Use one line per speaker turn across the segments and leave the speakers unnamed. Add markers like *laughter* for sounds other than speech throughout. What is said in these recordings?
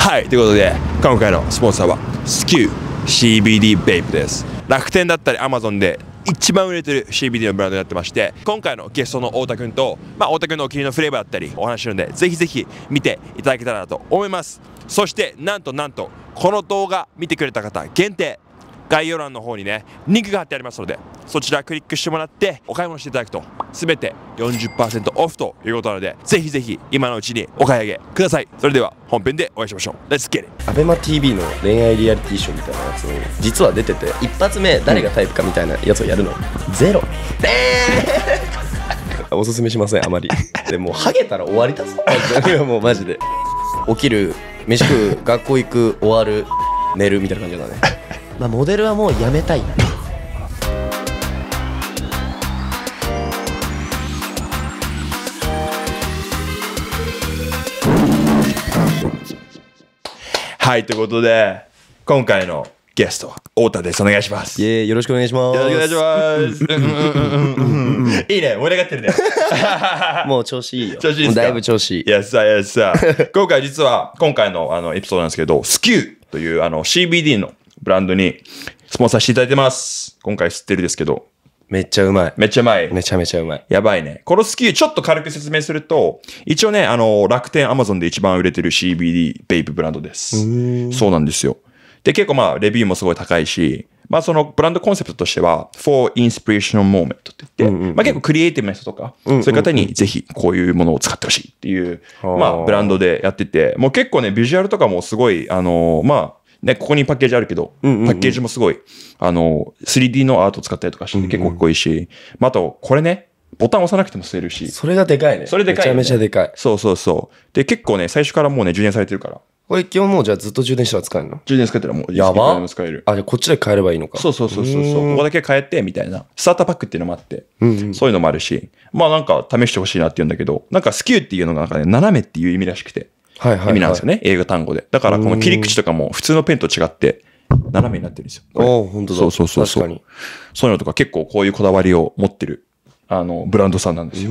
はいということで今回のスポンサーはスキュー CBD ベイプです楽天だったり Amazon で一番売れてる CBD のブランドになってまして今回のゲストの太田くんと、まあ、太田くんのお気に入りのフレーバーだったりお話しするんでぜひぜひ見ていただけたらなと思いますそしてなんとなんとこの動画見てくれた方限定概要欄の方にねリンクが貼ってありますのでそちらクリックしてもらってお買い物していただくと全て40%オフということなのでぜひぜひ今のうちにお買い上げくださいそれでは本編でお会いしましょう Let's get it! アベマ t v の恋愛リアリティショーみたいなやつを実は出てて一発目誰がタイプかみたいなやつをやるの、ゼロえーおすすめしませんあまりでもハゲたら終わりだぞいやもうマジで起きる飯食う学校行く終わる寝るみたいな感じだねまあ、モデルはもうやめたいはいということで今回のゲストは太田ですお願いしますイえよろしくお願いしますよろしくお願いします *laughs* いいね盛り上がってるね *laughs* もう調子いいよ調子いいですだいぶ調子いい Yes や i r 今回実は今回のあのエピソードなんですけどスキュ u というあの CBD のブランドにスポンサーしていただいてます。今回吸ってるですけど。めっちゃうまい。めっちゃうまい。めちゃめちゃうまい。やばいね。このスキーちょっと軽く説明すると、一応ね、あの、楽天、アマゾンで一番売れてる CBD ベイプブランドです。そうなんですよ。で、結構まあ、レビューもすごい高いし、まあそのブランドコンセプトとしては、for inspirational moment って言って、うんうん、まあ結構クリエイティブな人とか、うんうんうん、そういう方にぜひこういうものを使ってほしいっていう、まあブランドでやってて、もう結構ね、ビジュアルとかもすごい、あのー、まあ、で、ここにパッケージあるけど、パッケージもすごい、あの、3D のアート使ったりとかして結構かっこいいし、まあ、あと、これね、ボタン押さなくても吸えるし。それがでかいね。それでかい、ね、めちゃめちゃでかい。そうそうそう。で、結構ね、最初からもうね、充電されてるから。これ基本もうじゃあずっと充電しては使えるの充電使ったらもうやば使える。あ、じゃあこっちで変えればいいのか。そうそうそうそうう。ここだけ変えて、みたいな。スターターパックっていうのもあって、うんうん、そういうのもあるし、まあなんか試してほしいなって言うんだけど、なんかスキューっていうのがなんかね、斜めっていう意味らしくて。意味なんですよね、はいはいはい、英語単語で。だからこの切り口とかも普通のペンと違って、斜めになってるんですよ。あ、本当だ。そうそうそうそう。確かに。そういうのとか結構こういうこだわりを持ってる、あの、ブランドさんなんですよ。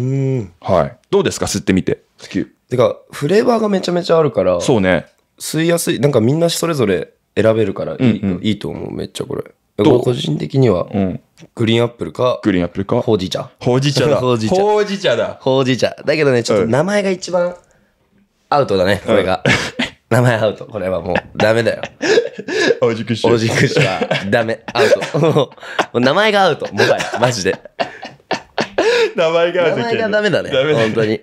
はい。どうですか吸ってみて。好き。てか、フレーバーがめちゃめちゃあるから。そうね。吸いやすい。なんかみんなそれぞれ選べるからいいうんうん、いいと思う。めっちゃこれ。個人的には、うん、グリーンアップルか、グリーンアップルか、ほうじ茶。ほうじ茶だ。ほうじ茶だ。ほうじ茶。だけどね、ちょっと名前が一番、うんアウトだね、これが。*laughs* 名前アウト。これはもう、ダメだよ。*laughs* おじくし。おじくしは、ダメ。アウト。*laughs* もう名前がアウト。もはや、マジで。名前がアウト。名前がダメだね。ダメだ本当に。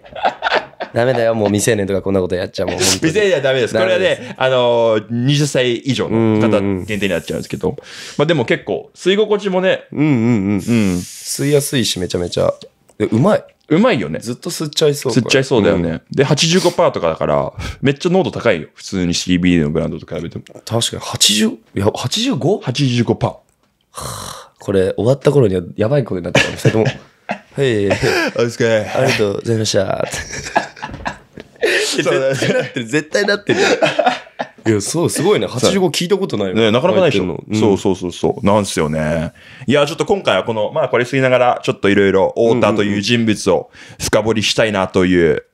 ダメだよ、もう未成年とかこんなことやっちゃうもん。未成年はダメです。これはね、あのー、20歳以上の方限定になっちゃうんですけど。まあでも結構、吸い心地もね。うんうんうん。うん、吸いやすいし、めちゃめちゃ。うまい。うまいよね。ずっと吸っちゃいそう。吸っちゃいそうだよね。うん、で、85%とかだから、めっちゃ濃度高いよ。普通に CBD のブランドと比べても。確かに80、いや、85?85%。85%はあ、*sighs* これ、終わった頃にはやばい声になってた。二人とも。は *laughs* い。お疲れ。ありがとうございました。*laughs* 絶対なってる。絶対なってる。いや、そう、すごいね。85聞いたことないね、なかなかないでしょ。うん、そうそうそうそう。なんですよね。いや、ちょっと今回はこの、まあ、これすぎながら、ちょっといろいろ、太田という人物を深掘りしたいなという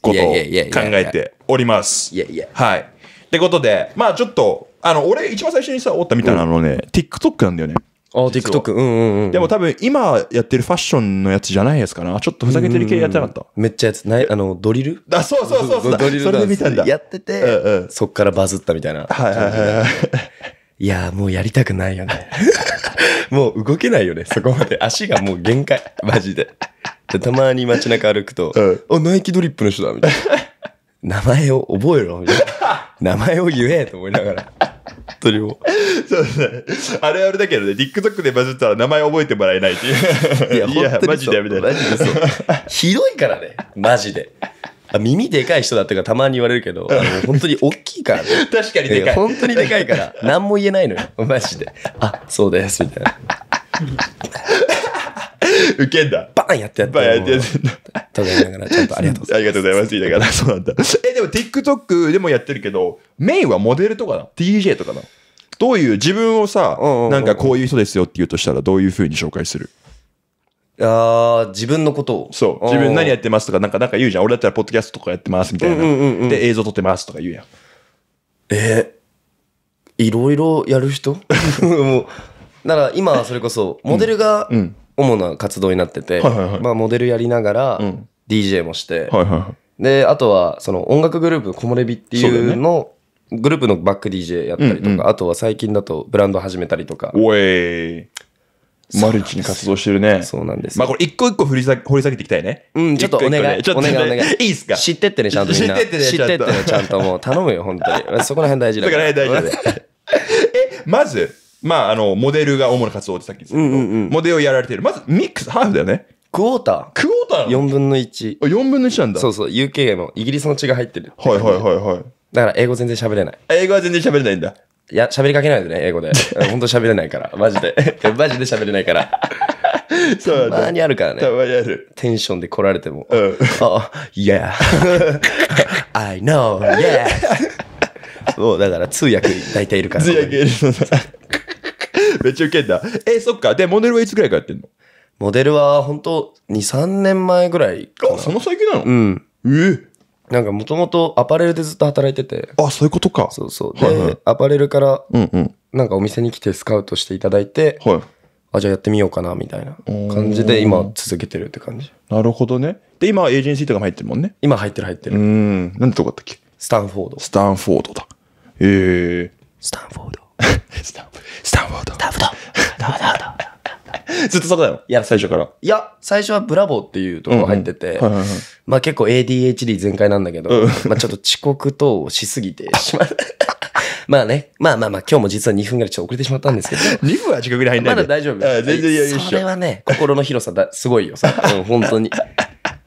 ことを考えております。いやいや。はい。ってことで、まあ、ちょっと、あの、俺、一番最初にさ、太田みたいなのね、うん、TikTok なんだよね。あ、TikTok。うんうんうん。でも多分今やってるファッションのやつじゃないやつかな。ちょっとふざけてる系やってなかった。めっちゃやつ、ない、あの、ドリルあ、そうそうそうそう。ドリルそれで見たんだ。やってて、うんうん、そっからバズったみたいな。はいはいはい。いやもうやりたくないよね。*laughs* もう動けないよね、そこまで。足がもう限界。マジで。たまに街中歩くと、うん、あ、ナイキドリップの人だ、みたいな。名前を覚えろ、みたいな。名前を言え、と思いながら。当にもう。*laughs* そうですね。あれあれだけどね、TikTok でバズったら名前覚えてもらえないっていう。いや、マジでみたいな。マジでそう。ひどいからね、マジで。耳でかい人だってかたまに言われるけど、本当に大きいからね。確かにでかい。本当にでかいから、何も言えないのよ。マジで。あ、そうです、みたいな。*laughs* ウケんだ。バーンやってやって。バーンやってやって。といながら、ちゃんとありがとうございます。ありがとうございます。言いながら、そうなんだ。*laughs* え、でも TikTok でもやってるけど、メインはモデルとかな ?DJ とかなどういう、自分をさ、なんかこういう人ですよって言うとしたら、どういうふうに紹介するあ自分のことを。そう。自分何やってますとか、なんか、なんか言うじゃん。俺だったら、ポッドキャストとかやってますみたいな。で、映像撮ってますとか言うやん。えー、いろいろやる人 *laughs* もう、なら今、それこそ、モデルが、うん、うん主な活動になってて、はいはいはい、まあ、モデルやりながら、DJ もして、はいはいはい、であとはその音楽グループ木漏れ日っていうのグループのバック DJ やったりとか、うんうん、あとは最近だとブランド始めたりとか。おマルチに活動してるね。そうなんです。まあこれ一個一個掘り下掘り下げていきたいね。うん、ちょっとお願い。お願い、お願い。いいっすか知ってってね、ちゃんとみんな。知ってってね、知ってってね、ちゃんともう頼むよ、本当に。そこら辺大事だから。そこら辺大事だ *laughs* え、まず、まあ、あの、モデルが主な活動ってさっき言ったけど、うんうんうんモデルをやられてる。まず、ミックス、ハーフだよね。クォータクォーターの4分の1。あ4分の1なんだ。そうそう、UK のイギリスの血が入ってる。はいはいはいはい。だから英語全然喋れない。英語は全然喋れないんだ。いや、喋りかけないでね、英語で。*laughs* 本当喋れないから。マジで。*laughs* マジで喋れないから。*laughs* そうたまにあるからねた。まにある。テンションで来られても。うん。あ、yeah. I know, yeah. そうだから通訳大体いるから。通訳いるのだ。めっちゃウケんだ。え、そっか。で、モデルはいつぐらいからやってんのモデルは本当2、3年前ぐらいかあ、その最近なのうん。えなんかもともとアパレルでずっと働いてて。あ、そういうことか。そうそう。で、はいはいアパレルからうんうん。なんかお店に来てスカウトしていただいて、はい。あ、じゃあやってみようかなみたいな感じで今続けてるって感じ。なるほどね。で、今はエージェンシーとかも入ってるもんね。今入ってる入ってうる。ん。なんてとこだったっけスタンフォード。スタンフォードだ。ええスタンフォード。*laughs* スタンフォード。スタンフォード。スタンフォード。*laughs* ずっとそこだよ。いや、最初から。いや、最初はブラボーっていうところ入ってて、まあ結構 ADHD 全開なんだけど、うん、まあちょっと遅刻等をしすぎてしまう。*laughs* まあね、まあまあまあ今日も実は2分ぐらいちょっと遅れてしまったんですけど。2分は遅刻ぐらい入んない。ね、まだ大丈夫。全然い余裕それはね、心の広さだ、すごいよ。うん、本当に。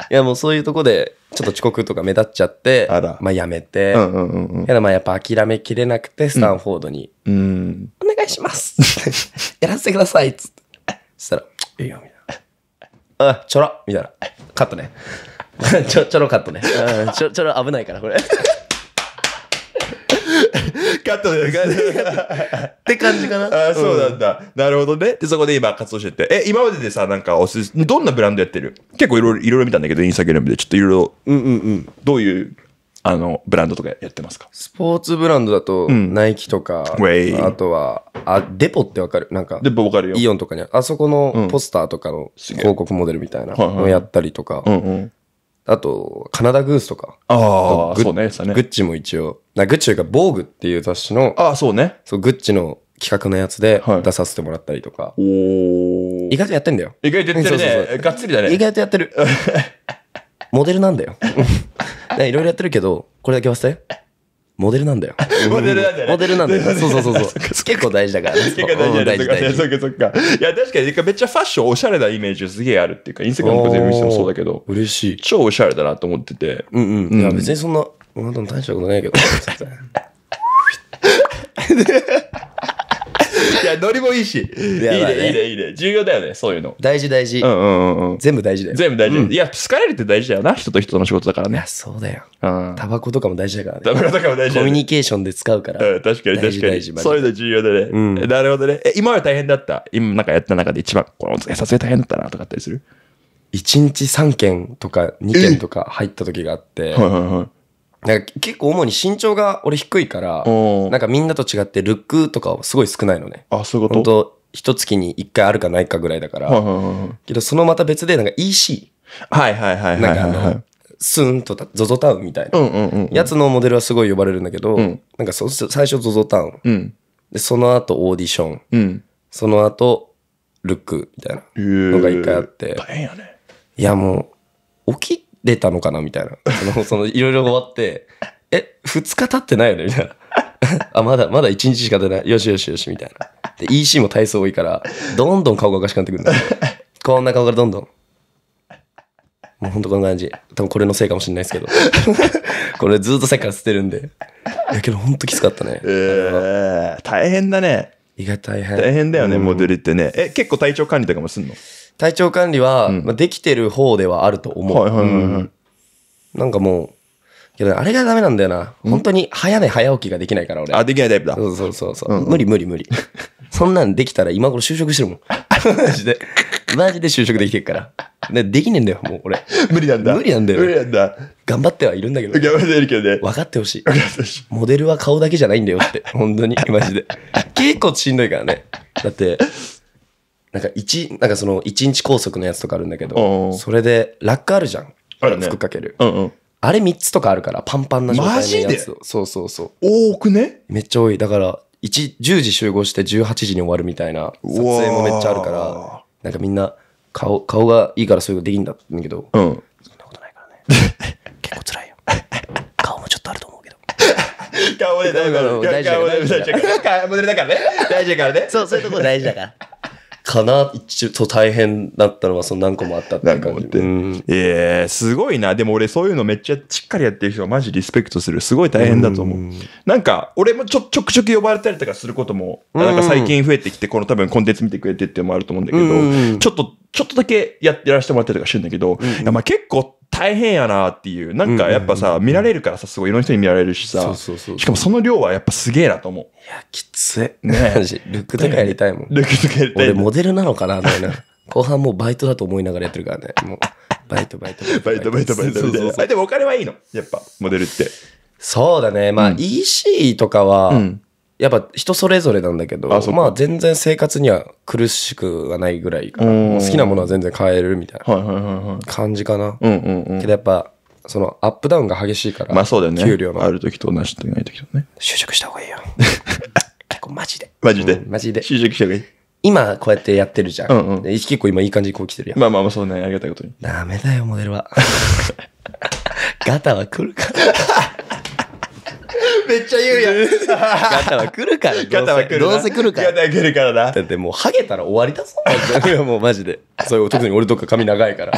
いやもうそういうとこで、ちょっと遅刻とか目立っちゃって、あらまあやめて、うんうんうん、やだまあやっぱ諦めきれなくて、スタンフォードに、うん、お願いします *laughs* やらせてくださいっつって。そしたら、いいよ、みたいな。あ、ちょろみたいな。カットね。*laughs* ちょ、*laughs* ちょろカットね。ちょ、ちょろ危ないから、これ。カットでって感じかな。*laughs* あそうなんだ、うん、なるほどね。で、そこで今活動してて。え、今まででさ、なんかおすどんなブランドやってる結構いろいろ、いろいろ見たんだけど、インスタグラムで、ちょっといろいろ、うんうんうん。どういう、あの、ブランドとかやってますかスポーツブランドだと、うん、ナイキとか、あとは、あ、デポってわかるなんか、デポわかるよ。イオンとかにあ、あそこのポスターとかの広告モデルみたいなのやったりとか、うんうんうんあと、カナダグースとか。ああ、そうね、そうね。グッチも一応。なグッチというか、防具っていう雑誌の。ああ、そうね。そう、グッチの企画のやつで出させてもらったりとか。はい、お意外とやってんだよ。意外とやってるね。そうそうそうがっつりだね。意外とやってる。*laughs* モデルなんだよ。*laughs* いろいろやってるけど、これだけ忘れ。モデルなんだよ。*laughs* モデルなんだよ、モデルなんだよ。そうそうそうそう。結構大事だから、ね。*laughs* 結構大事そっかそっか。いや、確かに、めっちゃファッションおしゃれなイメージすげえあるっていうか、インスタグラムとか全部てもそうだけど。嬉しい。超おしゃれだなと思ってて。うんうん。うん、いや、別にそんな、あなた大したことないけど。*laughs* いや、ノリもいいし。いいね、いいね、いいね。重要だよね、そういうの。大事大事。うんうんうんうん。全部大事だよ。全部大事、いや、疲れるって大事だよな、人と人との仕事だからね。いや、。そうだよ。タバコとかも大事だからタバコとかも大事だコミュニケーションで使うから。うん、確かに確かに。そういうの重要だね。うんなるほどね。え、今まで大変だった。今なんかやった中で一番、この撮影大変だったなとかあったりする1日3件とか2件とか入った時があって、はいはいはい。なんか結構主に身長が俺低いから、なんかみんなと違ってルックとかすごい少ないのね。あ、そういうことと一月に一回あるかないかぐらいだから。けどそのまた別でなんか EC。はいはいはい。なんかあの、スーンと z ゾタウンみたいな。やつのモデルはすごい呼ばれるんだけど、なんかそ最初ゾゾタウン。で、その後オーディション。その後、ルックみたいなのが一回あって。大変やね。いやもう、起き出たのかなみたいな。その、*laughs* その、いろいろ終わって、え、2日経ってないよねみたいな。*laughs* あ、まだ、まだ1日しか出ない。よしよしよし、みたいな。で、EC も体操多いから、どんどん顔がおかしくなってくるんだ。こんな顔からどんどん。もうほんとこんな感じ。多分これのせいかもしれないですけど。*laughs* これずっとさっきから捨てるんで。いやけどほんときつかったね。大変だね。意外大変。大変だよね、モデルってね。え、結構体調管理とかもすんの体調管理は、まあ、できてる方ではあると思う。はいはいはい、はい、なんかもう、けどあれがダメなんだよな。本当に早寝早起きができないから俺。あ、できないタイプだ。そうそうそうそう、うんうん、無理無理無理。*laughs* そんなんできたら今頃就職してるもん。*laughs* マジで。マジで就職できてるから。でできねえんだよ、もう俺。無理なんだ。無理なんだよ。無理なんだ。頑張ってはいるんだけど。頑張ってはいるけどね。分かってほしい。モデルは顔だけじゃないんだよって。本当に、マジで。*laughs* 結構しんどいからね。だって、なんか一、なんかその一日拘束のやつとかあるんだけど、それでラックあるじゃん。あね。服かける。うんうん。あれ三つとかあるから、パンパンな状態のやつ。マジでそうそうそう。多くねめっちゃ多い。だから、一、10時集合して18時に終わるみたいな撮影もめっちゃあるから、なんかみんな顔、顔がいいからそういうのできんだんだけど、うん。そんなことないからね。*laughs* 結構辛いよ。顔もちょっとあると思うけど。*laughs* 顔もね、大事だから。顔も大事だからね。*laughs* 大丈夫だからね。そう、そういうとこ大事だから。かな、一と大変だったのはその何個もあったっていう感じ。うん、ええー、すごいな。でも俺そういうのめっちゃしっかりやってる人はマジリスペクトする。すごい大変だと思う。うんなんか、俺もちょ、ちょくちょく呼ばれたりとかすることも、うん、なんか最近増えてきて、この多分コンテンツ見てくれてっていうのもあると思うんだけど、うん、ちょっと、ちょっとだけやってやらせてもらったりとかしてるんだけど、うん、いやまあ結構、大変やなっていう。なんかやっぱさ、見られるからさ、すごいいろんな人に見られるしさ。しかもその量はやっぱすげえなと思う。や、きつい。ねマルックとかやりたいもん。ルックとかやりたい。俺、モデルなのかなみたいな。後半もうバイトだと思いながらやってるからね。もう、バイト、バイト、バイト、*laughs* バイト、バイト、うそいでもお金はいいのやっぱ、モデルって。そうだね。まあ、EC とかは、やっぱ人それぞれなんだけど、まあ全然生活には苦しくはないぐらいかな。好きなものは全然買えるみたいな感じかな。けどやっぱそのアップダウンが激しいから。まあそうだよね。給料の。ある時と同じとない時とね。就職した方がいいよ。*laughs* 結構マジで。マジで、うん、マジで。就職した方がいい。今こうやってやってるじゃん。うんうん、結構今いい感じにこう来てるやん。まあまあまあそうね。ありがたいことに。ダメだよ、モデルは。*laughs* ガタは来るから。*laughs* めっちゃ言うやん。ガタは来るから。ガタは来るどうせ来るから。ガタは来るからな。だってもう、ハゲたら終わりだぞ。もうマジで。そういう、特に俺とか髪長いから。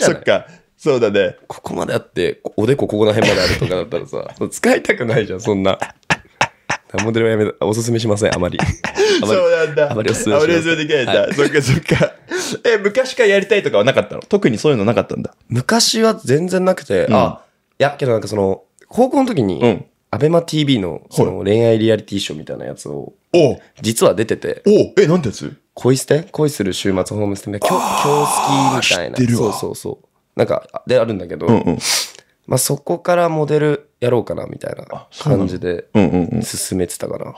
そっか。そうだね。ここまであって、おでこここら辺まであるとかだったらさ、*laughs* 使いたくないじゃん、そんな。モデルはやめた。おすすめしません、あまり。まりそうなんだ。あまりおすすめしん。あまりおすすめできないんだ。はい、そっかそっか。*laughs* え、昔からやりたいとかはなかったの特にそういうのなかったんだ。昔は全然なくて、うん、あ、いや、けどなんかその、高校の時に、うん、アベマ TV のその恋愛リアリティショーみたいなやつを、お実は出てて。おえ、なんてやつ恋捨て恋する週末ホームステイ。今日、今日好きみたいな。そうそうそう。なんか、であるんだけど、うんうん、まあそこからモデルやろうかなみたいな感じで進めてたから。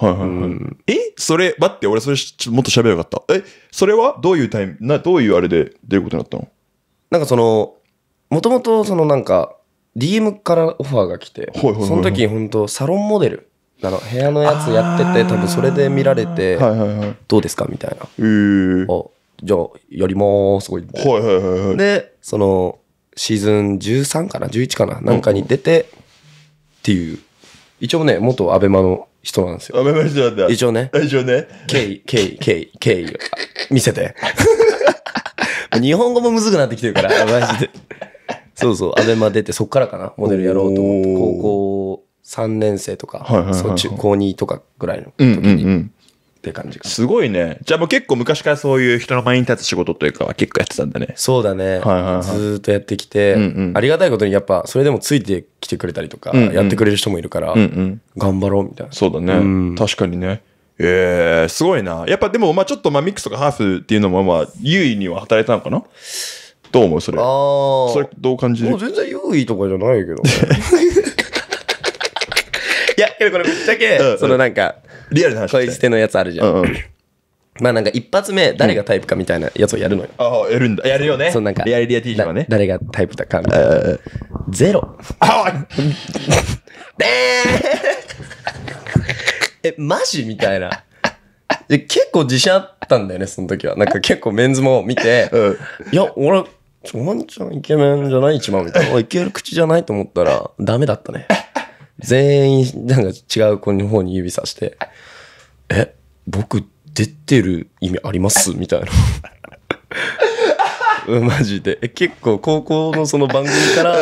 えそれ、待って、俺それもっと喋りよかった。えそれはどういうタイム、などういうあれで出ることになったのなんかその、もともとそのなんか、DM からオファーが来て、その時本当サロンモデル。あの部屋のやつやってて多分それで見られて、はいはいはい、どうですかみたいな。えー、じゃあやりますごはいはいはい、はい、でそのシーズン13かな ?11 かななんかに出て、っていう。一応ね、元アベマの人なんですよ。アベマの人なんだ。一応ね。一応ね。k k k 緯、見せて。*laughs* 日本語もむずくなってきてるから、マジで。そうそう、アベマ出て、そっからかな、モデルやろうと思って、高校3年生とか、はいはいはいはい、そっ高2とかぐらいの時にって感じかすごいね。じゃあもう結構昔からそういう人の前に立つ仕事というかは結構やってたんだね。そうだね。はいはいはい、ずっとやってきて、うんうんありがたいことにやっぱそれでもついてきてくれたりとか、うんうんやってくれる人もいるから、うんうん。頑張ろうみたいな。そうだね。うん確かにね。ええすごいな。やっぱでも、まあちょっとまあミックスとかハーフっていうのも、まあ優位には働いたのかなどう思うそれ。あそれどう感じもるう全然優位とかじゃないけどね。*laughs* や、けどこれぶっちゃけ、うんそのなんか、リアルな話。恋捨てのやつあるじゃん。うんうんまあなんか一発目、誰がタイプかみたいなやつをやるのよ。ああ、やるんだ。やるよね。そうなんか、リアリア T シはね誰がタイプだかみたいな。ゼロ。ああで *laughs* ー *laughs* え、マジみたいな。で結構自信あったんだよね、その時は。なんか結構メンズも見て、うんいや、俺、ちょまんちゃんイケメンじゃない一番みたいな。いける口じゃないと思ったら、ダメだったね。全員、なんか違う子の方に指さして、え、僕出てる意味ありますみたいな。*laughs* マジで。結構高校のその番組から、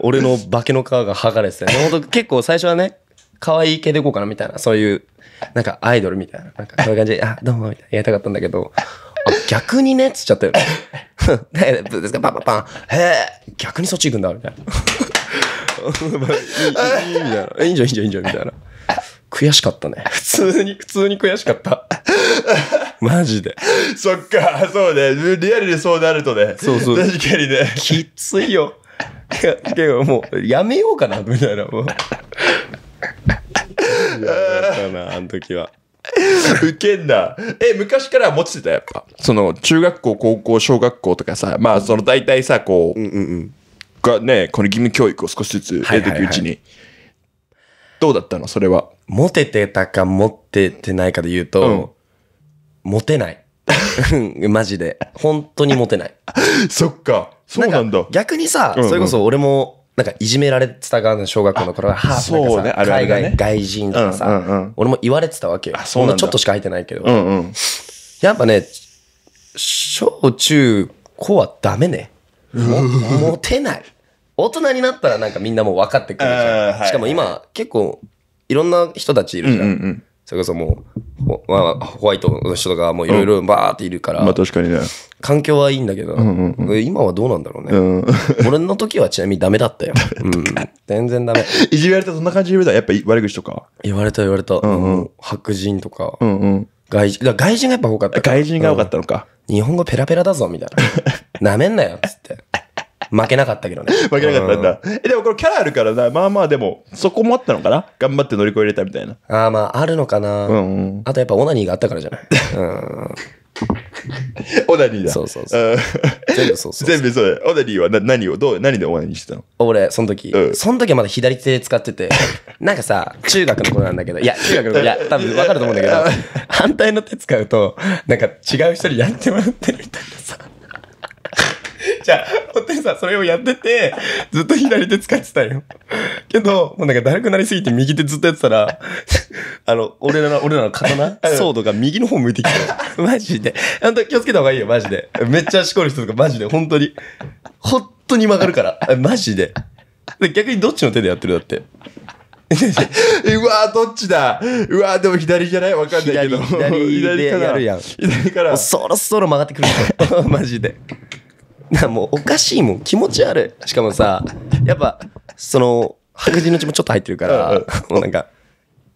俺の化けの皮が剥がれてて、ね、結構最初はね、可愛い系でいこうかなみたいな、そういう、なんかアイドルみたいな、なんかそういう感じで、あ、どうも、みたいなやりたかったんだけど、逆にねつっちゃったよね。*laughs* どうですかパンパンパン。へえ、逆にそっち行くんだ、みたいな。*laughs* いいいいみたいな。えいんじゃん、いいじゃん、いいじゃん、みたいな。悔しかったね。普通に、普通に悔しかった。マジで。そっか、そうね。リアルでそうなるとね。そうそう。確かにね。きついよ。けどもう、やめようかな、みたいな。もう。やったな、あの時は。ウケんな。え、昔から持ちてたやっぱ。その、中学校、高校、小学校とかさ、まあ、その大体さ、こう、うんうんうん。がね、この義務教育を少しずつ出ていくうちに、どうだったのそれは。モテてたかモテてないかで言うと、うん、モテない。*laughs* マジで。本当にモテない。そっか。そうなんだ。ん逆にさ、うんうん、それこそ俺も、なんかいじめられてた側の小学校の頃は、ハあ、そう海外、ね、外人とかさ、うんうんうん、俺も言われてたわけよ。そんなちょっとしか入ってないけど。うんうん、やっぱね、小中高はダメね。モテ *laughs* ない。大人になったらなんかみんなもう分かってくるじゃん。はい、しかも今、結構いろんな人たちいるじゃん。うんうんうんそれこそもうホ,、まあ、ホワイトの人とかもいろいろバーっているから、まあ確かにね環境はいいんだけど、今はどうなんだろうね、うん、俺の時はちなみにダメだったよ、*laughs* うん、全然ダメいじめられたそんな感じで言われたやっぱ悪口とか言われた言われた、うんうん、白人とか、うんうん、外人外人がやっぱ多かった外人が多かったのか、日本語ペラペラだぞ、みたいな。な *laughs* めんなよ、つって。負けなかったけどね。負けなかったんだ。うん、え、でもこれキャラあるからな、まあまあでも、そこもあったのかな頑張って乗り越えれたみたいな。ああ、まあ、あるのかな。うん、うん、あとやっぱオナニーがあったからじゃない。うん。オナニーだ。そうそうそう。全部そうそう全部そうオナニーはな何を、どう、何でオナニーしてたの俺、その時、うん、その時はまだ左手使ってて、なんかさ、中学の頃なんだけど、いや、中学の頃、いや、多分わかると思うんだけど、反対の手使うと、なんか違う人にやってもらってるみたいなさ。じゃあ、んとにさ、それをやってて、ずっと左手使ってたよ。けど、もうなんかだるくなりすぎて右手ずっとやってたら、あの、俺らの、俺らの刀、ソードが右の方向いてきた。マジで。本当気をつけた方がいいよ、マジで。めっちゃ足こる人とか、マジで、本当に。本当に曲がるから。マジで逆にどっちの手でやってるだって。*laughs* うわどっちだうわでも左じゃないわかんないけど。左、左でやるやん。左から。そろそろ曲がってくるん *laughs* マジで。なもうおかしいもん。気持ち悪い。しかもさ、やっぱ、その、白人の血もちょっと入ってるから、もうなんか、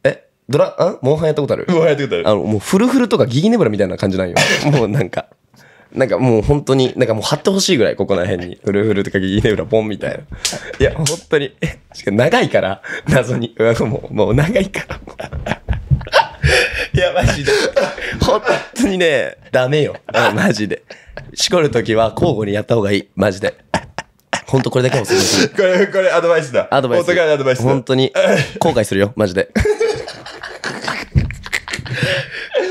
え、ドラ、あモンハンやったことあるモンハンやったことある。あの、もうフルフルとかギギネブラみたいな感じなんよ。*laughs* もうなんか。なんかもう本当に、なんかもう貼ってほしいぐらい、ここら辺に。フルフルとかギネウラポンみたいな。いや、本当に。しかも長いから、謎に。もう、もう長いから。いや、マジで。本当にね、ダメよ。マジで。しこるときは交互にやった方がいい。マジで。本当これだけはおすすめこれ、これアドバイスだ。アドバイス。本当に後悔するよ、マジで。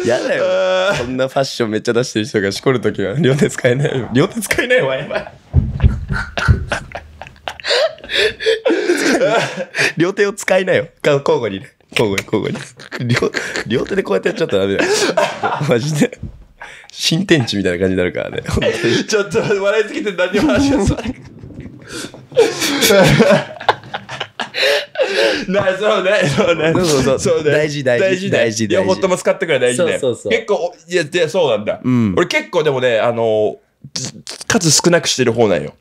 やだよ。そんなファッションめっちゃ出してる人がしこるときは両手使えないよ。両手使えないわ、やばい。両手を使いなよ。交互にね。交互に交互に。両両手でこうやってやっちゃったらダメだよ。マジで。新天地みたいな感じになるからね。ちょっと笑いすぎて何にも話しつすい。*laughs* なそうね、そうね。そうそうそうそうね大事大事大事大事両っとも使ってくれ大事ね。そうそうそう結構、いや、でそうなんだ、うん俺結構でもね、あの、数少なくしてる方なんよ。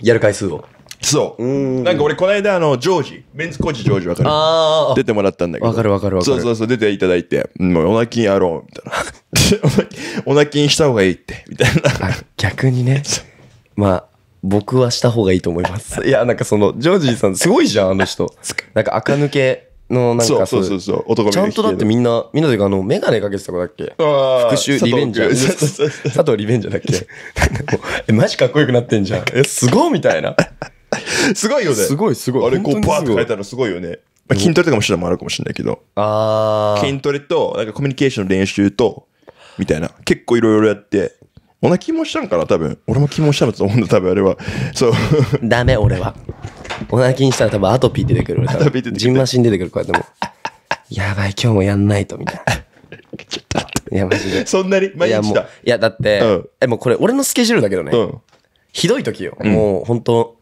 やる回数を。そう。う。なんか俺、この間、あの、ジョージ、メンズコーチジョージわかるあ出てもらったんだけど。わかるわかるわかるそうそうそう、出ていただいて、うもうおなきんやろう、みたいな。*laughs* おなきんした方がいいって、みたいな。逆にね。まあ、僕はした方がいいと思います。*laughs* いや、なんかその、ジョージーさんすごいじゃん、あの人。*laughs* なんか垢抜けの、なんかそうそうそうそう、男ちゃんとだってみんな、みんなであの、メガネかけてた子だっけ復讐、リベンジャー。*laughs* 佐藤リベンジャーだっけえ、マジかっこよくなってんじゃん。え、すごいみたいな。すごいよね。すごいすごい。あれこうバーって変えたらすごいよね。まあ、筋トレとかもしてたのもあるかもしれないけど。ああ。筋トレと、なんかコミュニケーションの練習と、みたいな。結構いろいろやって、おな気もしたんかな多分俺も気もしたんだと思うんだ多分あれはそうダメ俺はお腹気にしたら多分アトピー出てくるアトピー出てくるジンマシン出てくるこうやってもやばい今日もやんないとみたいないやマジでそんなに毎日だいやもうだって、えもうこれ俺のスケジュールだけどね、ひどい時よ、もう本当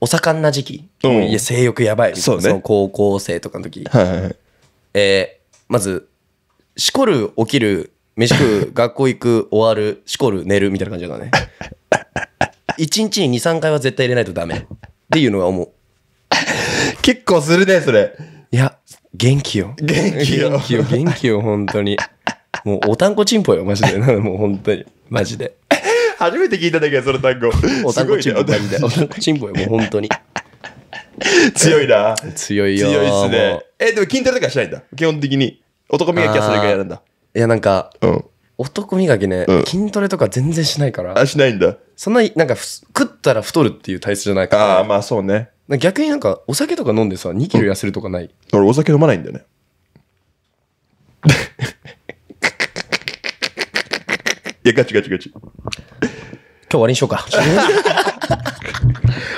お盛んな時期、うんいや性欲やばいそうね高校生とかの時、はいはいえまずしこる起きる飯食う、学校行く、終わる、しこる、寝るみたいな感じだね。1 *laughs* 日に2、3回は絶対入れないとダメ。っていうのが思う。結構するね、それ。いや、元気よ。元気よ。元気よ、元気よ、本当に。もう、おたんこちんぽよ、マジで。*laughs* もう、本当に。マジで。初めて聞いただけその単語。おたんこちんぽ、マジで。おたんこちんぽよ、もう、本当に。強いな。強いよ。強いっすね。え、でも筋トレとかしないんだ。基本的に。男磨きはそれぐらいやるんだ。いや、なんか、うん。男磨きね、うん筋トレとか全然しないからあ、、しないんだ。そんな、なんか食ったら太るっていう体質じゃないから、ああ、まあそうね。逆になんか、お酒とか飲んでさ、2キロ痩せるとかない。俺、お酒飲まないんだよね。*laughs* いや、ガチガチガチ。今日終わりにしようか。*laughs*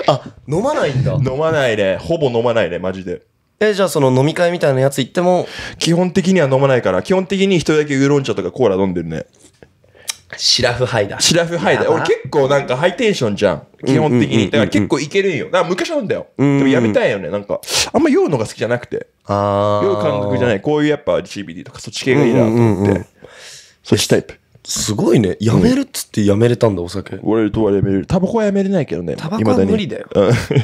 あ、飲まないんだ。飲まないね。ほぼ飲まないね、マジで。えじゃあその飲み会みたいなやつ行っても基本的には飲まないから基本的に一人だけウーロン茶とかコーラ飲んでるねシラフハイだシラフハイだ俺結構なんかハイテンションじゃん基本的にだから結構いけるんよだから昔なんだよでもやめたいよねなんかあんま酔うのが好きじゃなくてああ。酔う感覚じゃないこういうやっぱ g b d とかそっち系がいいなと思ってそしたタイプすごいね。やめるっつってやめれたんだ、お酒。俺とはやめれる。タバコはやめれないけどね。タバコは無理だよ。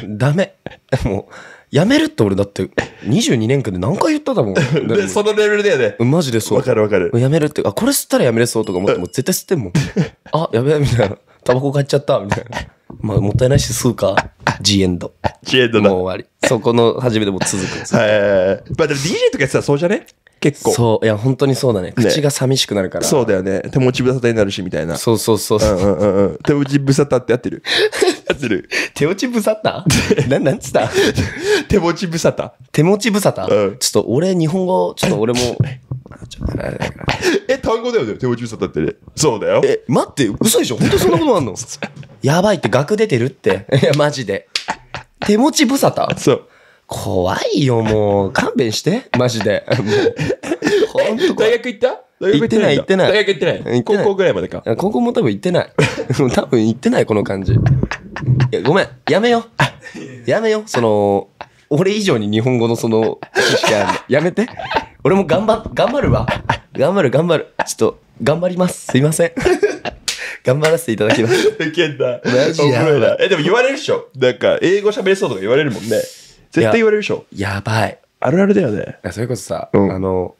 ダメ。もう。やめるって俺だって22年間で何回言っただもん。で、そのレベルだよね。マジでそう。わかるわかる。やめるって、あ、これ吸ったらやめれそうとか思っても絶対吸ってんもん。あ、やべえ、みたいな。タバコ買っちゃった、みたいな。まあ、もったいないし、吸うか。G エンド。G エンドだ。もう終わり。そこの初めても続くはいはいはいはい。まあでも DJ とかやってたらそうじゃね結構。そう、いや、本当にそうだね。口が寂しくなるから。そうだよね。手持ち無沙汰になるし、みたいな。そうそうそう。うんうんうん。手持ち無沙汰って合ってる合ってる。手持ち無沙汰 *laughs* な、なんつった手持ち無沙汰手持ち無沙汰、うん、ちょっと俺、日本語、ちょっと俺も。*laughs* え、単語だよね。手持ち無沙汰ってね。そうだよ。え、待って、嘘でしょ本当そんなことあんの *laughs* やばいって、額出てるって。いや、マジで。手持ち無沙汰そう。怖いよ、もう。勘弁して。マジで。も *laughs* う。大学行った行ってない、行ってない。大学行ってない。高校ぐらいまでか。高校も多分行ってない。*laughs* 多分行ってない、この感じ。いや、ごめん。やめよ。やめよ。その、俺以上に日本語のその、知識あるの。やめて。俺も頑張、頑張るわ。頑張る、頑張る。ちょっと、頑張ります。すいません。*laughs* 頑張らせていただきます。いけんだ。マジや。え、でも言われるでしょ。なんか、英語喋れそうとか言われるもんね。絶対言われるでしょ。やばい。あるあるだよね。それこそさ、うんあの、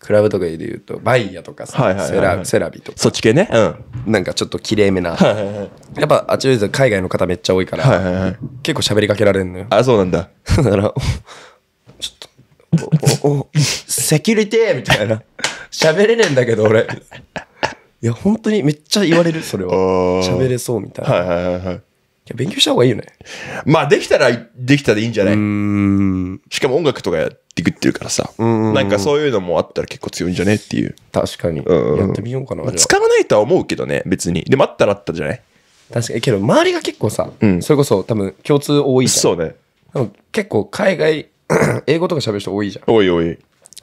クラブとかで言うと、バイヤとかさ、はいはいはいはいセラセラビとか、そっち系ね。うん。なんかちょっときれいめな、はいはいはい。やっぱあっちのつ、海外の方めっちゃ多いから、はいはいはい結構喋りかけられるのよ。あ、そうなんだ。だから、ちょっと、お、お、お、セキュリティみたいな。喋れねえんだけど、俺。いや、本当にめっちゃ言われる、それは。喋れそうみたいな。はいはいはいはい。や、勉強した方がいいよね。まあ、できたら、できたでいいんじゃないしかも音楽とかやってくってるからさ。なんかそういうのもあったら結構強いんじゃねっていう。確かに。やってみようかな。使わないとは思うけどね、別に。でもあったらあったじゃない確かに。けど、周りが結構さ、それこそ多分共通多いそうね。結構海外、*clears throat* 英語とか喋る人多いじゃん。多い多い。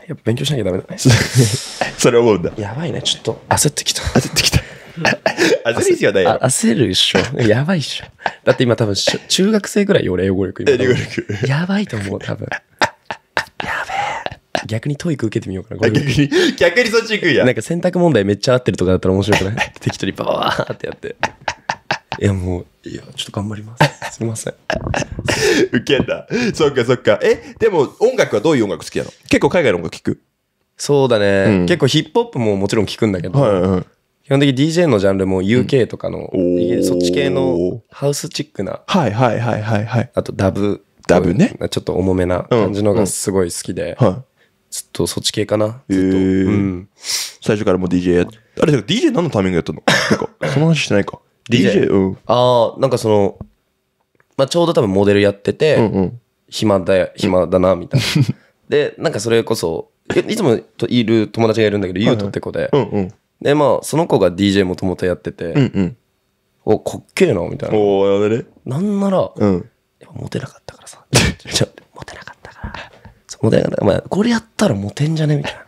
やっぱ勉強しなきゃダメだね。*laughs* それ思うんだ。やばいね、ちょっと焦ってきた。焦ってきた。*laughs* 焦りじゃないよ。焦るっしょ。やばいっしょ。だって今多分、中学生ぐらいよ、俺、英語力英語力。やばいと思う、多分。やべえ。逆にトイック受けてみようかな、逆に、逆にそっち行くんや。なんか選択問題めっちゃ合ってるとかだったら面白くない適当にバワーってやって。いや、もう、いや、ちょっと頑張ります。すみません。ウケんだ。そっかそっか。え、でも音楽はどういう音楽好きなの結構海外の音楽聞くそうだね、うん、結構ヒップホップももちろん聞くんだけど、はいはい、基本的に DJ のジャンルも UK とかの、うん、そっち系のハウスチックな。はいはいはいはいはい。あとダブ。ダブね。ちょっと重めな感じのがすごい好きで。うんうんずっとそっち系かな。えー、うん。最初からもう DJ やあれ、DJ 何のタイミングやったのか、*laughs* その話してないか。DJ? DJ、うん、ああ、なんかその、まあ、ちょうど多分モデルやってて、うんうん、暇だ、暇だな、みたいな。*laughs* で、なんかそれこそ、いつもいる友達がいるんだけど、ユうとって子で、うんうん、で、まあ、その子が DJ もともとやってて、うんうん。お、こっけえな、みたいな。おー、やめれなんなら、うん。やっぱモテなかったからさ。*laughs* ちょ、モテなかったから。そうモテなかった。からこれやったらモテんじゃねみたいな。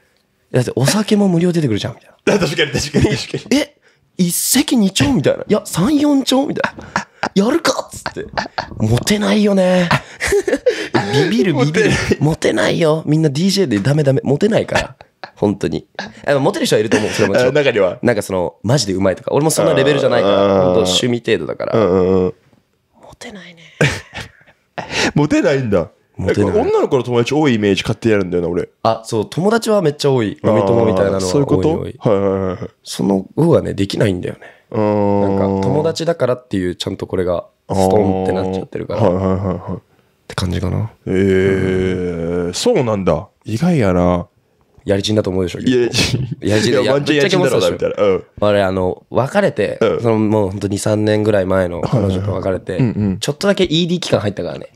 *laughs* だってお酒も無料出てくるじゃん、みたいな。*laughs* 確かに確かに確かに。え一石二鳥みたいな。いや、三四鳥みたいな。やるかっつって。モテないよね。ビビるビビる。モテないよ。みんな DJ でダメダメ。モテないから。本当に。あのモテる人はいると思う、それも中には。なんかその、マジでうまいとか。俺もそんなレベルじゃないから、本当趣味程度だから。モテないね。*laughs* モテないんだ。女の子の友達多いイメージ買ってやるんだよな、俺。あ、そう、友達はめっちゃ多い。飲み友みたいなのはそういうことはいはいはい。その後はね、できないんだよね。なんか、友達だからっていう、ちゃんとこれが、ストンってなっちゃってるから。はいはいはいはい。って感じかな。ええそうなんだ。意外やな。やりちんだと思うでしょうけど。やりちんだ。やりちんだ。やりちんだろうな、ん。あれ、あの、別れて、そのもうほんと2、3年ぐらい前の彼女と別れて、ちょっとだけ ED 期間入ったからね。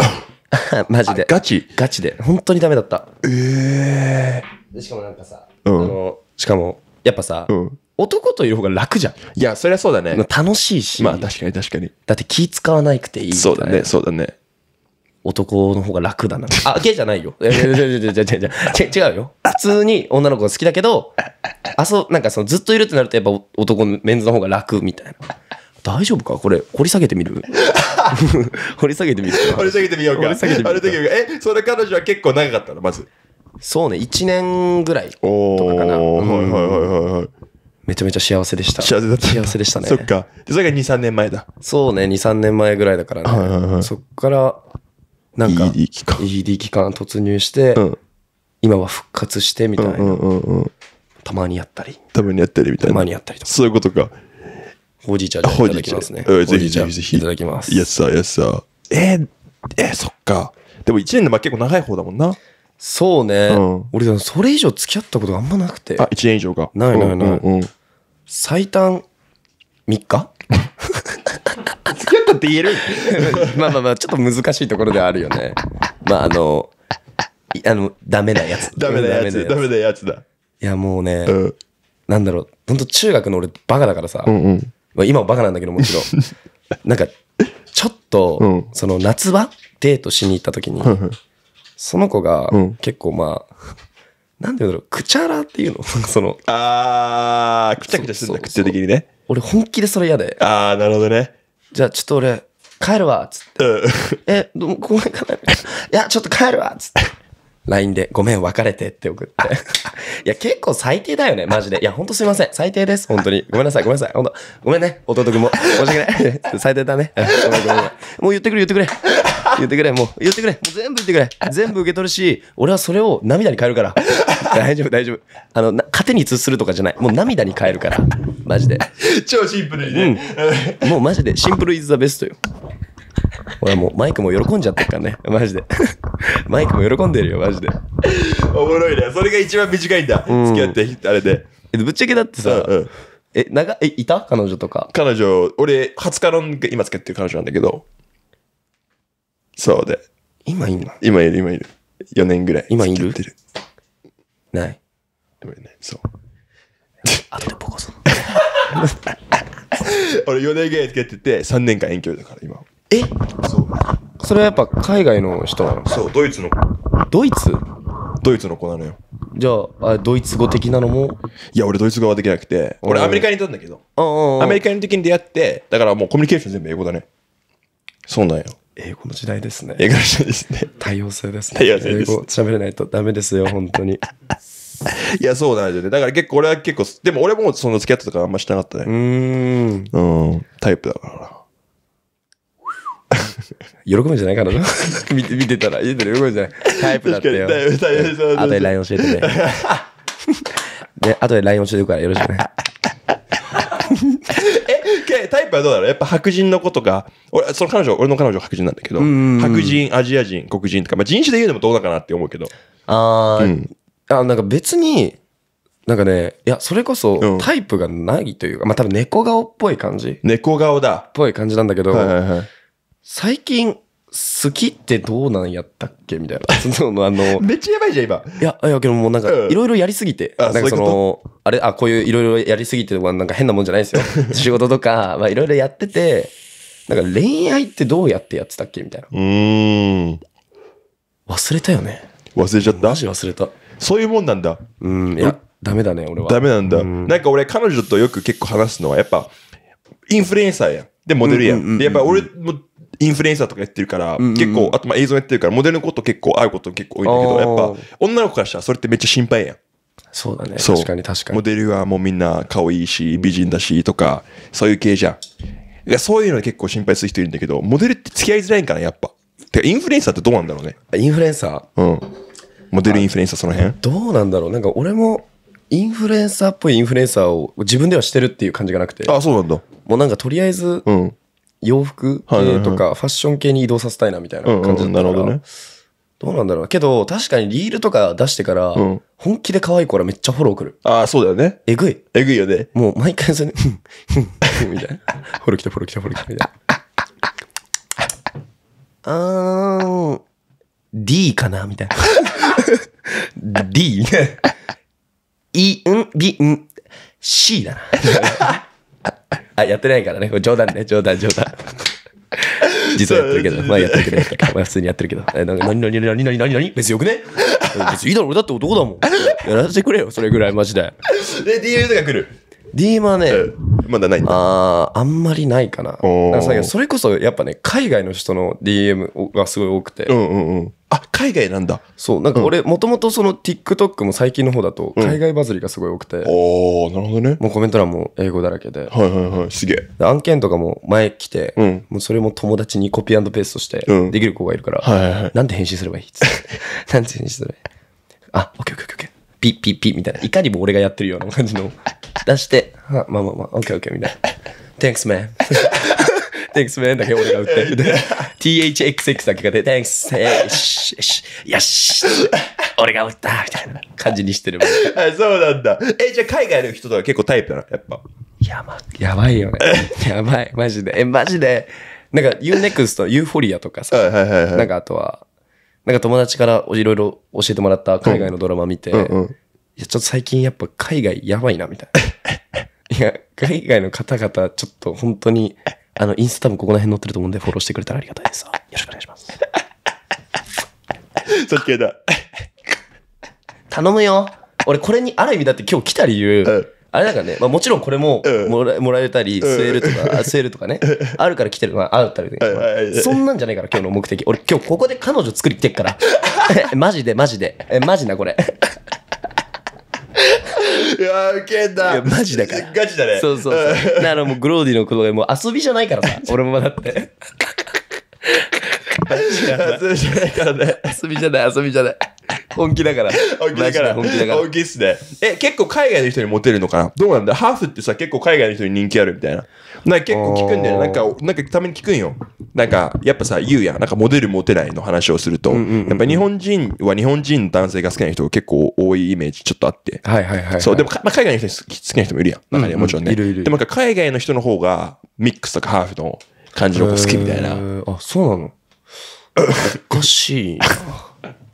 *laughs* マジで。ガチガチで。本当にダメだった。ええしかもなんかさ、あの、しかも、やっぱさ、男といる方が楽じゃん。いや、そりゃそうだね。楽しいし。まあ確かに確かに。だって気使わなくていいい。そうだね、そうだね。男の方が楽だな。あ、ゲじゃないよ。*laughs* 違う違うよ。普通に女の子が好きだけど、あそう、なんかそのずっといるってなるとやっぱ男のメンズの方が楽みたいな。大丈夫かこれ、掘り下げてみる *laughs* 掘り下げてみる掘り下げてみようか。掘り下げてみようか。え、それ彼女は結構長かったのまず。そうね、1年ぐらいとかかな。おはいはいはいはい。めちゃめちゃ幸せでした。幸せだった。幸せでしたね。そっか。それが2、3年前だ。そうね、2、3年前ぐらいだからね。はいはいはい、そっから、なんか ED 期間 ED 期間突入して、うん、今は復活してみたいな、うんうんうんたまにやったりたまにやったりみたいなたまにやったりとかそういうことかほうじ茶じゃいただきますねぜひじ茶ぜひいただきますイエスサーイエスサーえー、えー、そっかでも1年であ結構長い方だもんなそうね、うん、俺それ以上付き合ったことあんまなくてあ1年以上かないないない、うんうんうん、最短3日付き合ったって言える *laughs* まあまあまあ、ちょっと難しいところではあるよね。まああの、あの、ダメなやつ。ダメなやつ、ダメなやつだ。いやもうね、うん、なんだろう、本当中学の俺バカだからさ、うんうん、まあ、今もバカなんだけどもちろん、*laughs* なんか、ちょっと、うん、その夏場デートしに行った時に、その子が結構まあ、なんて言うんだろう、くちゃらっていうの *laughs* その。ああくちゃくちゃするんだ、くちゃ的にね。俺本気でそれ嫌で。ああなるほどね。じゃあちょっと俺、帰るわ、つって。え、どうも、ごめんかな。いや、ちょっと帰るわ、つって。LINE で、ごめん、別れてって送って。いや、結構最低だよね、マジで。いや、ほんとすいません。最低です、本当に。ごめんなさい、ごめんなさい。ほんと。ごめんね、弟君も。申し訳ない。最低だね。ごめん、ごめん。もう言ってくれ、言ってくれ。言ってくれ、もう、言ってくれ、もう全部言ってくれ。全部受け取るし、俺はそれを涙に変えるから。*laughs* 大丈夫、大丈夫。あの、糧に通するとかじゃない。もう涙に変えるから。マジで。超シンプルにね。うん、もうマジで、シンプルイズザベストよ。俺はもうマイクも喜んじゃってるからね、マジで。*laughs* マイクも喜んでるよ、マジで。おもろいね。それが一番短いんだ。うん、付き合って、あれで。ぶっちゃけだってさ、うんうん、え、長、え、いた彼女とか。彼女、俺、初カロン今付き合ってる彼女なんだけど。そうで。今いの今いる、今いる。4年ぐらい。今いるてる。ない。ごめんね、そう。と *laughs* でボコそ *laughs* 俺4年ぐらいつけてて、3年間遠距離だから、今。えそう。それはやっぱ海外の人なのそう、ドイツの、ドイツドイツの子なのよ。じゃああ、ドイツ語的なのも。いや、俺ドイツ語はできなくて、俺アメリカにいたんだけど、アメリカの時に出会って、だからもうコミュニケーション全部英語だね。そうなんよ。英語の時代ですね。英語の時代ですね。多様性ですね。多様性です、英語喋れないとダメですよ、本当に。*laughs* いや、そうなんですよね。だから結構俺は結構、でも俺もその付き合ったとかあんましなかったね。うん。うん。タイプだから。喜ぶんじゃないかな見て見てたら、見てら喜ぶんじゃないタイプだったよ。あとで LINE 教えてね。*laughs* で、あとで LINE 教えてるからよろしくね。タイプはどうだろうやっぱ白人の子とか、俺、その彼女、俺の彼女は白人なんだけど、白人、アジア人、黒人とか、まあ、人種で言うのもどうだかなって思うけど。あー、うん、あ、なんか別に、なんかね、いや、それこそ、タイプがないというか、まあ、多分猫顔っぽい感じ。猫顔だ。っぽい感じなんだけど、はいはいはい、最近、好きってどうなんやったっけみたいな。*laughs* その、あの、めっちゃやばいじゃん、今。いや、いや、けどもうなんか、いろいろやりすぎて、なんかその、あれ、あ、こういういろいろやりすぎてはなんか変なもんじゃないですよ。*laughs* 仕事とか、まあいろいろやってて、なんか恋愛ってどうやってやってたっけみたいな。うん。忘れたよね。忘れちゃったマジ忘れた。そういうもんなんだ。うん、いや、ダメだね、俺は。ダメなんだ。んなんか俺、彼女とよく結構話すのは、やっぱ、インフルエンサーやん。で、モデルやん。で、やっぱ俺も、インフルエンサーとかやってるから、うんうん、結構、あとまあ映像やってるから、モデルのこと結構会うこと結構多いんだけど、やっぱ、女の子からしたらそれってめっちゃ心配やん。そうだね。確かに確かに。モデルはもうみんな顔いいし、美人だしとか、そういう系じゃん。いやそういうの結構心配する人いるんだけど、モデルって付き合いづらいんかな、やっぱ。てか、インフルエンサーってどうなんだろうね。インフルエンサーうん。モデルインフルエンサーその辺どうなんだろうなんか俺も、インフルエンサーっぽいインフルエンサーを自分ではしてるっていう感じがなくて。あ、そうなんだ。もうなんかとりあえず、うん。洋服系とかファッション系に移動させたいなみたいな感じだったから、どうなんだろうけど、確かにリールとか出してから、本気で可愛い子らめっちゃフォローくる。ああ、そうだよね。えぐい。えぐいよね。もう毎回それ、みたいな。フォロー来た、フォロー来た、フォロー来た、みたいな。あーん、D かなみたいな。*laughs* D みたいな。い、ん、び、ん、C だな。あ、やってないからね。冗談ね、冗談、冗談。*laughs* 実はやってるけど、まあやってるけど、まあ普通にやってるけど、何、なになになになになになに別によくね *laughs* 別いいだろ、俺だって男だもん。やらせてくれよ、それぐらいマジで。で、DM とか来る。D はね、まだないんだ。ああ、んまりないかな。それこそやっぱね、海外の人の DM がすごい多くて。うんうんうん。あ、海外なんだ。そう、なんか俺、もともとその TikTok も最近の方だと、海外バズりがすごい多くて。おおなるほどね。もうコメント欄も英語だらけで。はいはいはい、すげえ。案件とかも前来て、もうそれも友達にコピーペーストして、できる子がいるから、はいはいなんて返信すればいいって。なんて返信すればいい *laughs* あ、オッケーオッケーオッケー。ピッピッピッみたいな。いかにも俺がやってるような感じの出して、あ、まあまあまあ、オッケーオッケーみたいな。Thanks, man. *laughs* Thanks, man だけ俺が歌って。*laughs* THXX だけが出て、Thanks, よし、よし、よし、俺がたみたいな感じにしてる。*laughs* あ、そうなんだ。え、じゃあ海外の人とは結構タイプなのやっぱ。やば、やばいよね。やばい、マジで。え、マジで。なんか UNEXT、ユーフォリアとかさ、なんかあとは、なんか友達からいろいろ教えてもらった海外のドラマ見て、うんうんうんいや、ちょっと最近やっぱ海外やばいな、みたいな。*laughs* いや、海外の方々、ちょっと本当に、あの、インスタもここら辺載ってると思うんで、フォローしてくれたらありがたいです。よろしくお願いします。*laughs* そっちだ。頼むよ。俺、これに、ある意味だって今日来た理由、うん、あれだからね、まあもちろんこれももら,、もらえたり、吸えるとか、うん、吸えるとかね、あるから来てる、まあ、あったり、まあ、そんなんじゃないから今日の目的。俺今日ここで彼女作りってっから。*laughs* マジでマジで。え、マジなこれ。いやー、ウケんだ。いや、マジだから。ガチだね。そうそうそう。だ *laughs* かもうグローディのことがもう遊びじゃないからさ、俺もだって。遊びじゃないからね。遊びじゃない、遊びじゃない。本気だから。本気だから。本気だから。本気っすね。え、結構海外の人にモテるのかなどうなんだハーフってさ、結構海外の人に人気あるみたいな。なんか結構聞くんだよ。なんか、なんかために聞くんよ。なんか、やっぱさ、言うやん。なんかモデルモテないの話をすると、やっぱ日本人は日本人男性が好きな人が結構多いイメージちょっとあって。はいはいはい、はい、そう、でも、まあ、海外の人好きな人もいるやん。中にはもちろんね。うんうん、いるいるでも海外の人の方が、ミックスとかハーフの感じの子好きみたいな。あ、そうなの *laughs* おかしい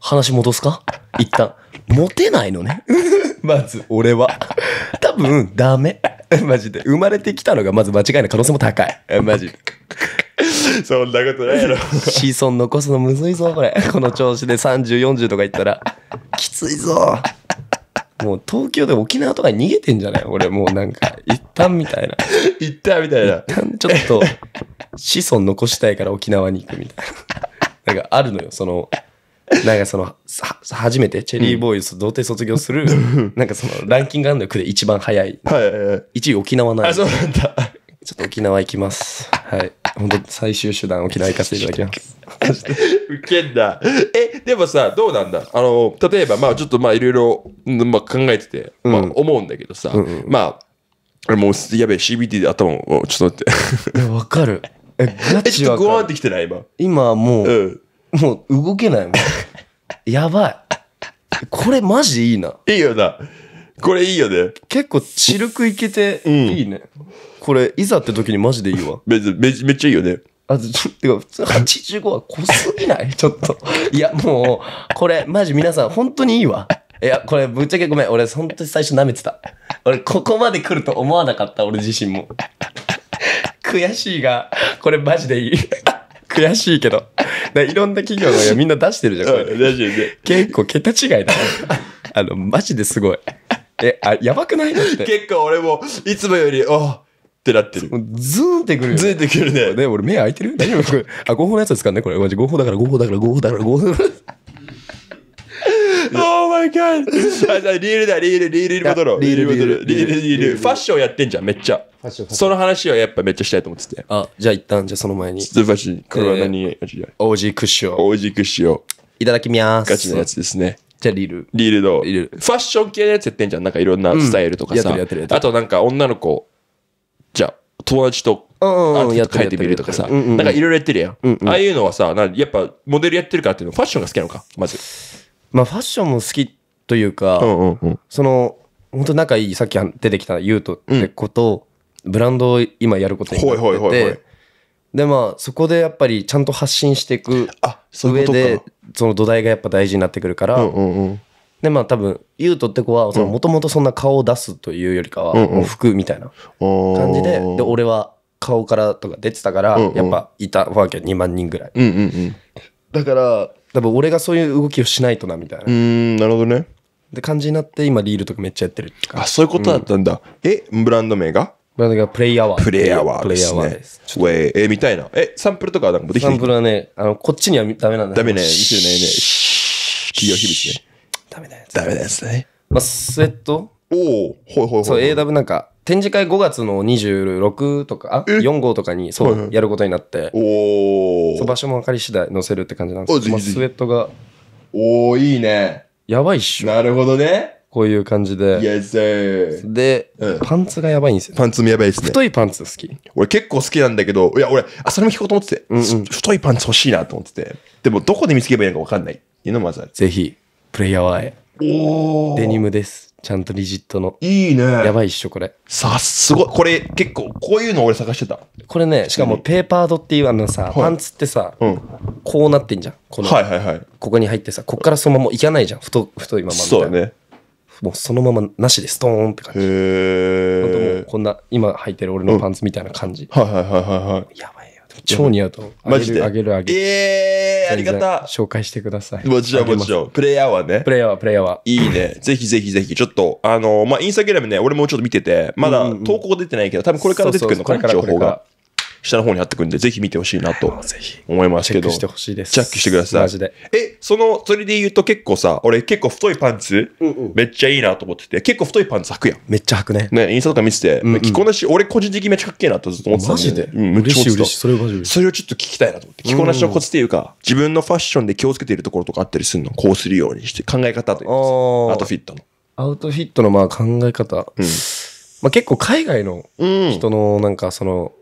話戻すか一旦。モテないのね。*laughs* まず、俺は。*laughs* 多分、ダメ。マジで。生まれてきたのがまず間違いの可能性も高い。マジで。そんなことないやろ。子孫残すのむずいぞ、これ。この調子で30、40とか言ったら。きついぞ。もう東京で沖縄とかに逃げてんじゃない俺もうなんか、一旦みたいな。一旦みたいな。一旦ちょっと、子孫残したいから沖縄に行くみたいな。なんかあるのよ、その、なんかその、さ初めてチェリーボーイズ童貞卒業する、なんかそのランキングあるのよ、で一番早い。はいはいはい。1位沖縄なんあ、そうなんだ。ちょっと沖縄行きます。はい。本当最終手段沖縄行かせていただきます。ウケんだ。え、でもさ、どうなんだあの、例えば、まあちょっとまあいろいろ、まあ、考えてて、まあ思うんだけどさ、うんうん、まあ、もうやべえ CBT で頭を、ちょっと待って。わかる。え、ガえ、ちょっわとかゴってきてない今。今もう、うん。もう動けないもん。やばい。これマジいいな。いいよな。これいいよね。結構チルクいけていいね。これ、いざって時にマジでいいわ。めっちゃめちゃいいよね。あと、ちょてか、普通85は濃すぎない *laughs* ちょっと。いや、もう、これ、マジ皆さん、本当にいいわ。いや、これ、ぶっちゃけごめん。俺、本当に最初舐めてた。俺、ここまで来ると思わなかった、俺自身も。*laughs* 悔しいが、これマジでいい。*laughs* 悔しいけど。いろんな企業がみんな出してるじゃん、これ。結構桁違いだ。*laughs* あの、マジですごい。え、あ、やばくないだって。結構俺も、いつもより、あってなってる。ズーンってくるね。ズーンってくるね。ね、俺目開いてる大丈夫あ、合法のやつですかね、これ。マジ合法だから合法だから合法だから合法だから。Oh my god! *laughs* リールだ、リール、リールル戻ろう。リール、リール、リール、リール。ファッションやってんじゃん、めっちゃ。その話はやっぱめっちゃしたいと思ってて。あ、じゃあ一旦、じゃあその前に。ちょっとマこれは何、オージークッション。オージークッション。いただきみゃーす。ガチのやつですね。じゃあリール。リールの。リール。ファッション系のやつやってんじゃん。なんかいろんなスタイルとかさ。あとなんか女の子、じゃあ友達とやって書いてみるとかさ、なんかいろいろやってるやん。ああいうのはさ、やっぱモデルやってるからっていうの、ファッションが好きなのか、まず。まあファッションも好きというか、うんうんうん、その本当仲いいさっき出てきた優斗って子と、うん、ブランドを今やることになっててでまあそこでやっぱりちゃんと発信していく上でその土台がやっぱ大事になってくるから、うんうんうん、でまあ多分優斗って子はもともとそんな顔を出すというよりかは、うん、もう服みたいな感じで、で俺は顔からとか出てたから、うんうん、やっぱいたわけ2万人ぐらい、うんうんうん、だから多分俺がそういう動きをしないとなみたいなうんなるほどねで感じになって今リールとかめっちゃやってるあそういうことだったんだ、うん、えブランド名がブランド名がプレイヤーワープレイヤーワーです、ね、プレイヤーワーですウェイえみたいなえサンプルとかなんかもできてサンプルはねあのこっちにはダメなんだダメね見せるねね企業秘密ねダメだよダメなやねまあスウェットおおほいほいほいそう AW なんか展示会5月の26とか、あ4号とかに、そう、やることになって、おそう場所も分かり次第載せるって感じなんですけど、スウェットがおおいいね。やばいっしょ。なるほどね。こういう感じイで。エスー。で、うんパンツがやばいんですよ。パンツもやばいですね。太いパンツ好き。俺結構好きなんだけど、いや、俺、あ、それも聞こうと思ってて、うんうん太いパンツ欲しいなと思ってて、でもどこで見つければいいのかわかんないっていうのもまずある。ぜひ、プレイヤーはおデニムです。ちゃんとリジットの。いいね。やばいっしょ、これ。さあ、すごい。これ結構、こういうの俺探してた。これね、しかもペーパードっていうあのさ、パンツってさ、こうなってんじゃん。この、はいはいはい。ここに入ってさ、こっからそのままいかないじゃん。太太いままそうね。もうそのままなしでストーンって感じ。へえ。こんな、今履いてる俺のパンツみたいな感じ。はいはいはいはい。やばい。超似合うと思う。マジであげるあげる。ええー、ありがた。紹介してください。もちろんもちろん。プレイヤーはね。プレイヤーはプレイヤーは。いいね。*laughs* ぜひぜひぜひ。ちょっと、あの、まあ、インスタグラムね、俺もちょっと見てて、まだ投稿出てないけど、多分これから出てくるのかな、情報が。下の方に貼ってくんで、ぜひ見てほしいなと思いますけど。チェックしてほしいです。チェックしてください。マジで。え、その、それで言うと結構さ、俺結構太いパンツ、うんうん、めっちゃいいなと思ってて、結構太いパンツ履くやん。めっちゃ履くね。ね、インスタとか見てて、うんうん、着こなし、俺個人的にめっちゃかっけえなとずっと思ってた、ね。マジでうん、めっちゃ嬉しいそれマジそれをちょっと聞きたいなと思って。着こなしのコツっていうか、自分のファッションで気をつけているところとかあったりするのこうするようにして、考え方というか、アウトフィットの。アウトフィットのまあ考え方。うんまあ、結構海外の人のなんかその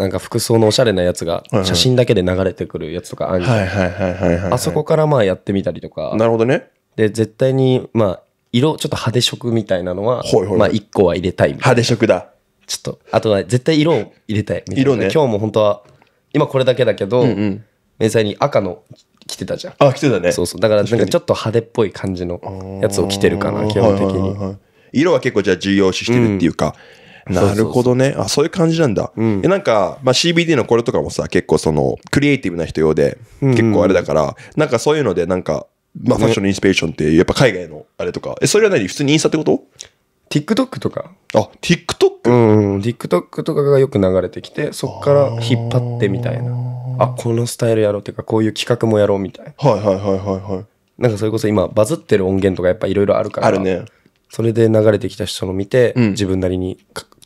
なんか服装のおしゃれなやつが、写真だけで流れてくるやつとかあるじゃい。あそこからまあやってみたりとか。なるほどね。で、絶対に、まあ、色、ちょっと派手色みたいなのは、ほいほいまあ、一個は入れたい派手色だ。ちょっと、あとは絶対色を入れたいみたいな。色ね。今日も本当は、今これだけだけど、うんうん、明細に赤の着てたじゃん。あ、着てたね。そうそう。だからなんかちょっと派手っぽい感じのやつを着てるかな、基本的に。色は結構じゃあ重要視してるっていうか、なるほどね。あ、そういう感じなんだ。うん、えなんか、まあ、CBD のこれとかもさ、結構その、クリエイティブな人用で、結構あれだから、うん、なんかそういうので、なんか、まあ、ファッションのインスピレーションって、やっぱ海外のあれとか。え、それは何普通にインスタってこと ?TikTok とか。あ、TikTok? うん、TikTok とかがよく流れてきて、そこから引っ張ってみたいな。あこのスタイルやろうっていうか、こういう企画もやろうみたいな。はいはいはいはいはい。なんかそれこそ今、バズってる音源とかやっぱいろいろあるから。あるね。それで流れてきた人の見て、うん、自分なりに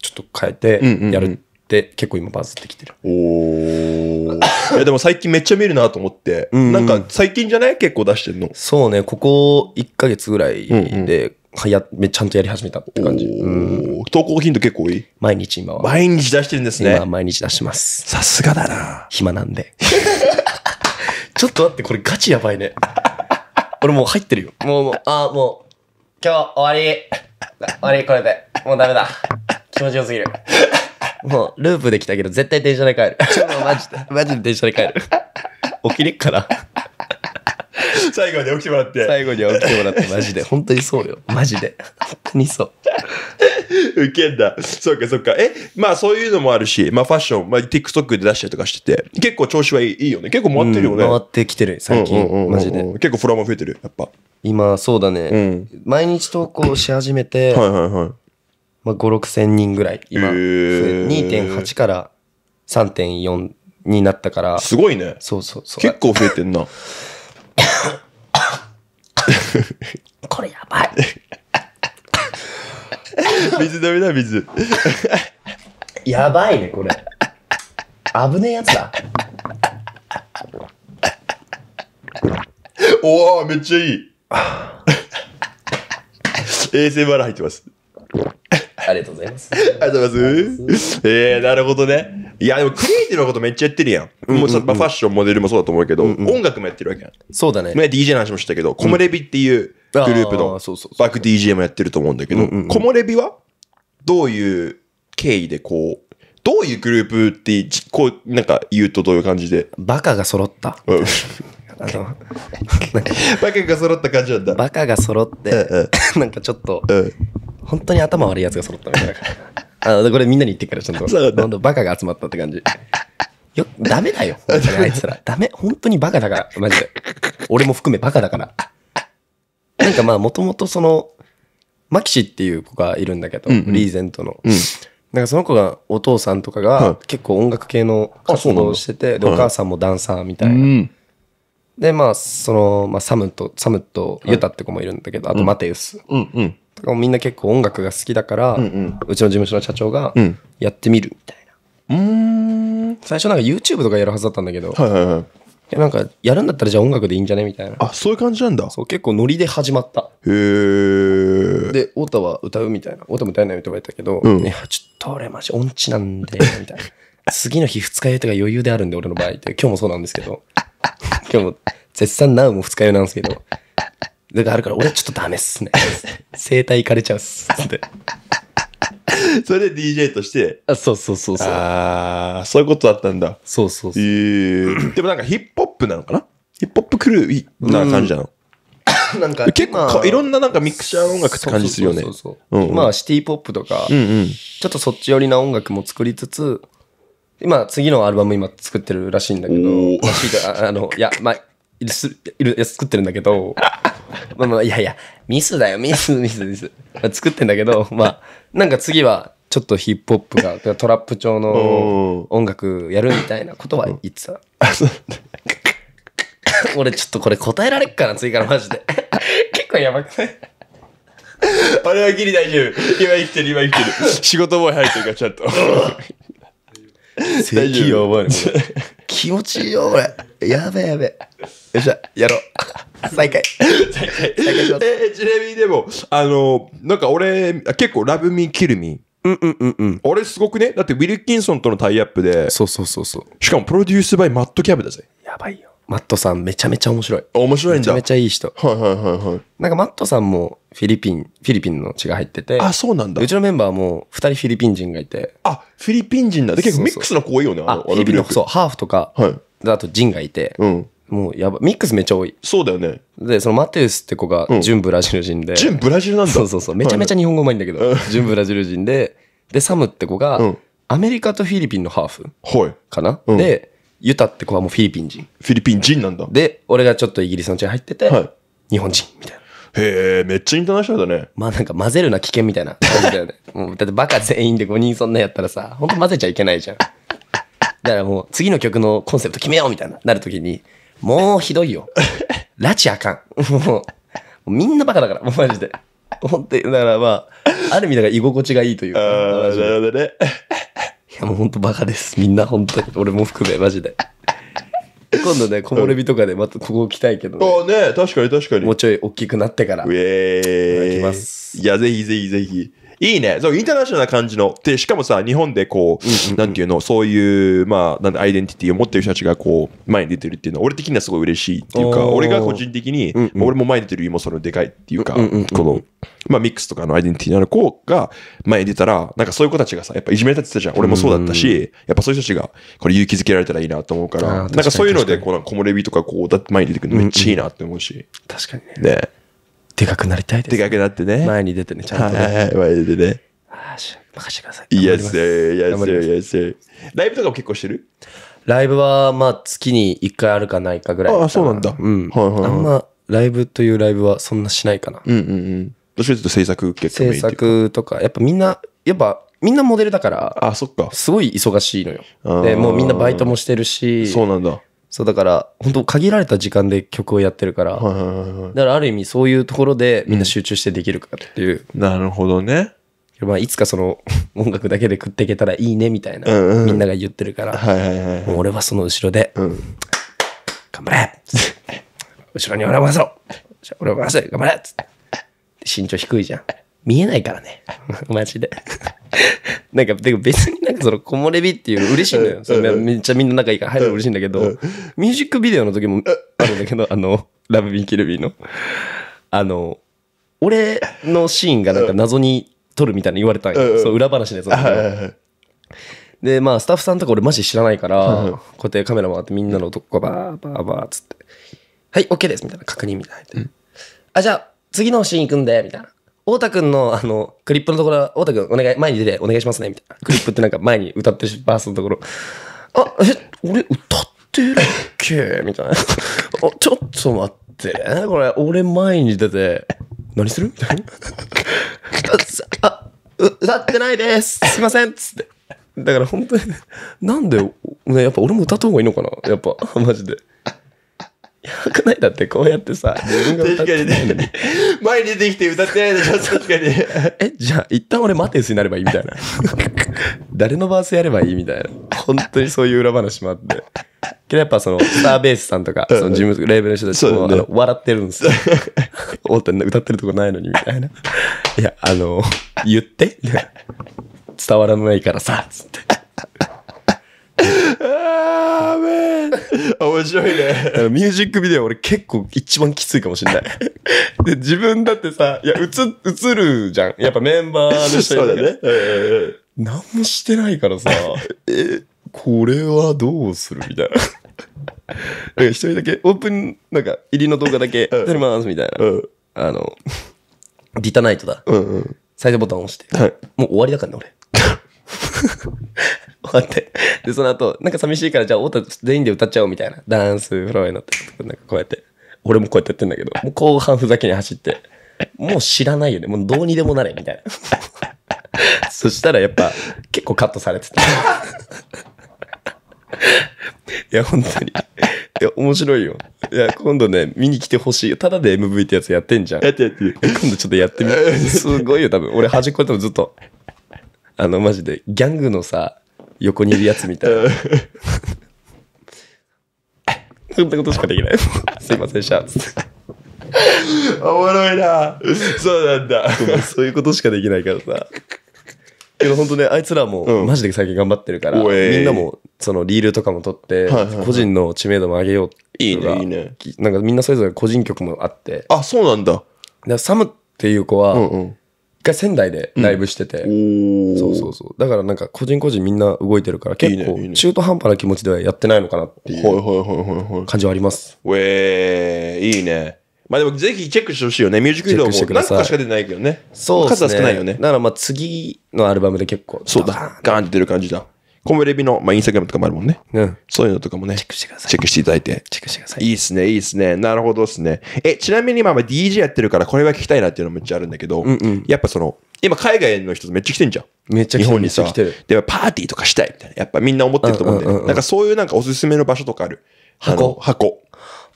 ちょっと変えてやるって結構今バズってきてる。おいやでも最近めっちゃ見るなと思って、うんうん、なんか最近じゃない結構出してんの。そうね、ここ1か月ぐらいで、うんうんはや、めちゃんとやり始めたって感じ。うん、投稿頻度結構多い毎日今は。毎日出してるんですね。今毎日出します。さすがだな暇なんで。*laughs* ちょっと待って、これガチやばいね。俺もう入ってるよ。もう、もう、ああ、もう、今日終わり。終わり、これで。もうダメだ。気持ちよすぎる。もう、ループできたけど、絶対電車で帰る。マジで、マジで電車で帰る。起きれっかな。最後に起きてもらって。最後には起きてもらって、マジで。本当にそうよ。マジで。本当にそう。ウケんだ。そっかそっか。え、まあそういうのもあるし、まあファッション、まあ TikTok で出したりとかしてて、結構調子はいいよね。結構回ってるよね。うん回ってきてる、最近。マジで。結構フォロワーも増えてる、やっぱ。今、そうだね、毎日投稿し始めて、はいはいはい。まあ、5、6千人ぐらい、今、えー、2.8から3.4になったから。すごいね。そうそうそう。結構増えてんな。*laughs* これやばい。*laughs* 水ダメだ、水。やばいね、これ。危ねえやつだ。おおめっちゃいい。*laughs* 衛星バラ入ってます。りがとうございます。ありがとうございます。ええー、なるほどね。いや、でもクリエイティブなことめっちゃやってるやん。うんうんうん、もうちょっとファッション、モデルもそうだと思うけど、うんうん、音楽もやってるわけやん。そうだね。前 DJ の話もしたけど、コモレビっていうグループのバック DJ もやってると思うんだけど、コモレビはどういう経緯でこう、どういうグループって、こう、なんか言うとどういう感じでバカが揃った。うん。あの、バカが揃った感じなんだ。バカが揃って、うん、*laughs* なんかちょっと、うん、本当に頭悪いやつが揃ったみたいな。*laughs* あこれみんなに言ってから、ちゃんと。どんどんバカが集まったって感じ。*laughs* よ、ダメだよ。あいつら。ダメ。本当にバカだから。マジで。俺も含めバカだから。なんかまあ、もともとその、マキシっていう子がいるんだけど、うんうん、リーゼントの。うん、なんかその子が、お父さんとかが、結構音楽系の活動をしてて、で、お母さんもダンサーみたいな。はい、で、まあ、その、まあ、サムと、サムとユタって子もいるんだけど、あとマテウス。うんうんみんな結構音楽が好きだから、うんうん、うちの事務所の社長が、やってみるみたいな。うん。最初なんか YouTube とかやるはずだったんだけど、はいはいはい。なんか、やるんだったらじゃあ音楽でいいんじゃねみたいな。あ、そういう感じなんだ。そう、結構ノリで始まった。へえで、太田は歌うみたいな。太田も歌えないみた言われたけど、うん、いや、ちょっと俺マジ音痴なんで、*laughs* みたいな。次の日二日酔いとか余裕であるんで、俺の場合って。今日もそうなんですけど。*laughs* 今日も、絶賛なうも二日酔いなんですけど。があるから、俺ちょっとダメっすね。*laughs* 生体いかれちゃうっす。って。*laughs* それで DJ として。あそうそうそうそう。ああ、そういうことだったんだ。そうそうそう。えー、でもなんかヒップホップなのかなヒップホップクルーな感じなの、うん、なんか結構いろんななんかミクシャー音楽って感じするよね。まあシティポップとか、うんうん、ちょっとそっち寄りな音楽も作りつつ、今次のアルバム今作ってるらしいんだけど、あの、いや、まあ、作ってるんだけど、まあまあ、いやいや、ミスだよ、ミス、ミス、ミス。まあ、作ってんだけど、まあ、なんか次は、ちょっとヒップホップが、トラップ調の音楽やるみたいなことは言ってた。俺ちょっとこれ答えられっかな、次からマジで。結構やばくないれはギリ大丈夫。今生きてる、今生きてる。仕事覚え入ってるから、ちゃんと。や *laughs* ばい、気持ちいいよ、俺。やべやべ。よっしゃ、やろう。再開。再開。再開します。えー、ちなみにでも、あの、なんか俺、結構ラブミーキルミー。うんうんうんうん。俺すごくねだってウィルキンソンとのタイアップで。そうそうそうそう。しかもプロデュースバイマットキャブだぜ。やばいよ。マットさんめちゃめちゃ面白い。面白いんだ。めちゃめちゃいい人。はいはいはいはい。なんかマットさんもフィリピン、フィリピンの血が入ってて。あ、そうなんだ。うちのメンバーも二人フィリピン人がいて。あ、フィリピン人だ。んだ。結構ミックスの子多いよね。あ、フィリピンの、そう、ハーフとか、はい、あとジンがいて。うん。もうやば、ミックスめっちゃ多い。そうだよね。で、そのマテウスって子が純ブラジル人で。純ブラジルなんだ。そうそうそう。めちゃめちゃ日本語うまいんだけど、純ブラジル人で、で、サムって子が、アメリカとフィリピンのハーフ。はい。かな、で、ユタって子はもうフィリピン人。フィリピン人なんだ。で、俺がちょっとイギリスの地に入ってて、はい、日本人みたいな。へえ、めっちゃインターナショナルだね。まあなんか混ぜるな危険みたいな感じだよね。*laughs* もうだってバカ全員で5人そんなやったらさ、ほんと混ぜちゃいけないじゃん。だからもう次の曲のコンセプト決めようみたいな、なるときに、もうひどいよ。拉致あかん。もう、みんなバカだから、もうマジで。本当に、だからまあ、ある意味だから居心地がいいというか。ああ、なるほどね。いやもう本当バカです。みんな本当に。俺も含め、マジで。今度ね、木漏れ日とかでまたここ来たいけどね。ああね、確かに確かに。もうちょい大きくなってから。ウェーイ。いきます。いや、ぜひぜひぜひ。いいね。そう、インターナショナルな感じの。で、しかもさ、日本でこう、なんていうの、そういう、まあ、なんアイデンティティを持ってる人たちがこう、前に出てるっていうのは、俺的にはすごい嬉しいっていうか、俺が個人的に、俺も前に出てる意味もそのでかいっていうか、この、まあ、ミックスとかのアイデンティティのある子が前に出たら、なんかそういう子たちがさ、やっぱいじめられてたじゃん。俺もそうだったし、やっぱそういう人たちが、これ勇気づけられたらいいなと思うから、なんかそういうので、この木漏れ日とかこう、だって前に出てくるのめっちゃいいなって思うし。確かにね。ねでかくなりたいです、でかくなってね。前に出てね、ちゃんと、ね。はい、前に出てね。ああ、任せてください。いや、すいや、すいや、すいライブとかも結構してるライブは、まあ、月に1回あるかないかぐらい。ああ、そうなんだ。うん。はいはい、はい、あんま、ライブというライブはそんなしないかな。うんうんうん。どっちかとうと制作結構制作とか、やっぱみんな、やっぱ、みんなモデルだから、あ、そっか。すごい忙しいのよ。で、もうみんなバイトもしてるし、そうなんだ。そうだから本当限られた時間で曲をやってるから、はいはいはいはいだからある意味そういうところでみんな集中してできるかっていう、なるほどね。まあいつかその *laughs* 音楽だけで食っていけたらいいねみたいな、うんうんみんなが言ってるから、はいはいはい俺はその後ろでうん。頑張れつって後ろに俺を回そうろ俺は回せ頑張れつって身長低いじゃん見えないからね。*laughs* マジで。*laughs* なんか、でも別になんかその、木漏れ日っていうの嬉しいんだよ。それめっちゃみんな仲いいから入るの嬉しいんだけど、ミュージックビデオの時もあるんだけど、あの、ラブビーキルビーの。あの、俺のシーンがなんか謎に撮るみたいに言われたんよ。そう、裏話で、そう。で、まあ、スタッフさんとか俺マジ知らないから、こうやってカメラ回ってみんなのとこバーバーバーっつって、はい、OK ですみたいな確認みたいな。あ、じゃあ、次のシーン行くんで、みたいな。太田くんの、あの、クリップのところ、太田くん、お願い、前に出て、お願いしますね、みたいな。クリップってなんか前に歌ってるバースのところ、あ、え、俺歌ってるっけみたいな。あ、ちょっと待って、これ、俺前に出て、何するみたいな。あ、歌ってないですすいませんっつって。だから本当に、ね、なんで、ね、やっぱ俺も歌った方がいいのかなやっぱ、マジで。やばくないだってこうやってさ、自分が歌ってないのに。前に出てきて歌ってないでしょ、確かに。え、じゃあ、一旦俺マテウスになればいいみたいな。*laughs* 誰のバースやればいいみたいな。本当にそういう裏話もあって。けどやっぱその、スターベースさんとか、その事務、レーベルの人たちも、あの、笑ってるんですよ。大手歌ってるとこないのにみたいな。いや、あの、言って伝わらないからさ、つって。ああ、め面白いね。ミュージックビデオ俺結構一番きついかもしれない。*laughs* で、自分だってさ、いや、映、映るじゃん。やっぱメンバーの人そうだね。何もしてないからさ、*laughs* え、これはどうするみたいな。*laughs* な一人だけ、オープン、なんか、入りの動画だけ、撮ります、みたいな。うん、あの、ィタナイトだ。うんうん、再生ボタン押して。はい、もう終わりだからね、俺。終わって。で、その後、なんか寂しいから、じゃあ、ータ全員で歌っちゃおうみたいな。ダンス、フロアになって、なんかこうやって。俺もこうやってやってんだけど、もう後半ふざけに走って、もう知らないよね。もうどうにでもなれ、みたいな。そしたらやっぱ、結構カットされてて。いや、本当に。いや、面白いよ。いや、今度ね、見に来てほしい。よ。ただで MV ってやつやってんじゃん。やってやって。今度ちょっとやってみて。すごいよ、多分。俺端っこでもずっと。あの、マジで、ギャングのさ、横にいるやつみたいな。*laughs* そんなことしかできない。*laughs* すいませんでした。おもろいな。そうなんだ。そういうことしかできないからさ。けど本当ね、あいつらも、うん、マジで最近頑張ってるから、みんなも、そのリールとかも撮って、個人の知名度も上げよういいね、いいね。なんかみんなそれぞれ個人曲もあって。あ、そうなんだ。だサムっていう子は、うんうん回仙台でライブしてて、うん、そうそうそう。だからなんか個人個人みんな動いてるから、結構中途半端な気持ちではやってないのかなっていう感じはあります。ウェ、えー、いいね。まあでもぜひチェックしてほしいよね。ミュージックビデオも何個しか出てないけどね。そうすね。数は少ないよね。ならまあ次のアルバムで結構。そうだ。ガーンって出る感じだ。コムレビの、まあ、インスタグラムとかもあるもんね。うん。そういうのとかもね。チェックしてください。チェックしていただいて。チェックしてください。いいっすね、いいっすね。なるほどっすね。え、ちなみに今、まあ、DJ やってるから、これは聞きたいなっていうのもめっちゃあるんだけど、うんうん、やっぱその、今海外の人めっちゃ来てんじゃん。めっちゃ日本にさ。で、パーティーとかしたいみたいな。やっぱみんな思ってると思うんだなんかそういうなんかおすすめの場所とかある。箱箱。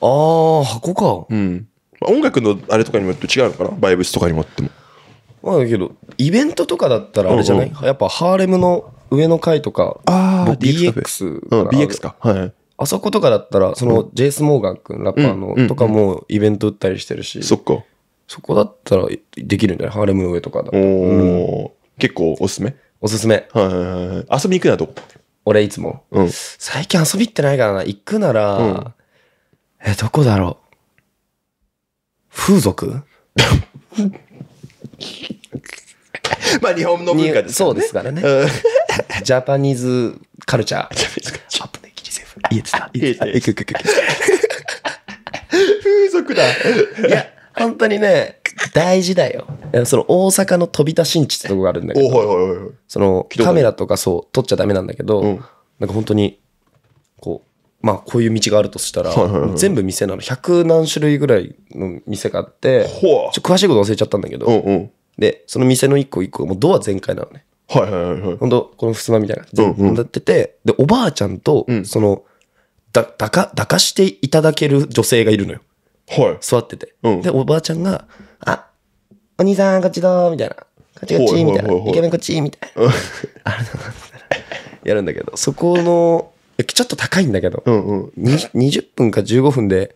ああ、箱か。うん。音楽のあれとかにもよって違うのかなバイブスとかにもっても。まあだけど、イベントとかだったらあれじゃない、うんうん、やっぱハーレムの上の階とか、ああ、x か、うん。DX か。はい。あそことかだったら、その、ジェイス・モーガン君、ラッパーの、とかもイベント打ったりしてるし。そっか。そこだったらできるんじゃないハーレムの上とかだおお、結構おすすめおすすめ。はいはいはい。遊び行くなと。俺いつも。うん。最近遊び行ってないからな。行くなら、え、どこだろう。風俗 *laughs* まあ日本の文化ですね。そうですからね。ジャパニーズカルチャー。ジャパニーズカルチャー。アップリセーフ。*laughs* 言えてた。言えてた。いくくく。風俗だ。いや、本当にね、大事だよ。その大阪の飛び田新地ってとこがあるんだけど、はいはいはい、そのカメラとかそう撮っちゃダメなんだけど、なんか本当に、こう、まあこういう道があるとしたら、全部店なの。百何種類ぐらいの店があって、ちょ詳しいこと忘れちゃったんだけど、で、その店の一個一個、もうドア全開なのね。はいはいはいはい。本当この襖みたいな。全部なってて、で、おばあちゃんと、その、だ、抱か、だかしていただける女性がいるのよ。はい。座ってて。うんで、おばあちゃんが、あ、お兄さん、こっちだー、みたいな。こっちこっち、みたいな。イケメンこっち、みたいな。やるんだけど、そこの、ちょっと高いんだけど、うんうん。20分か15分で、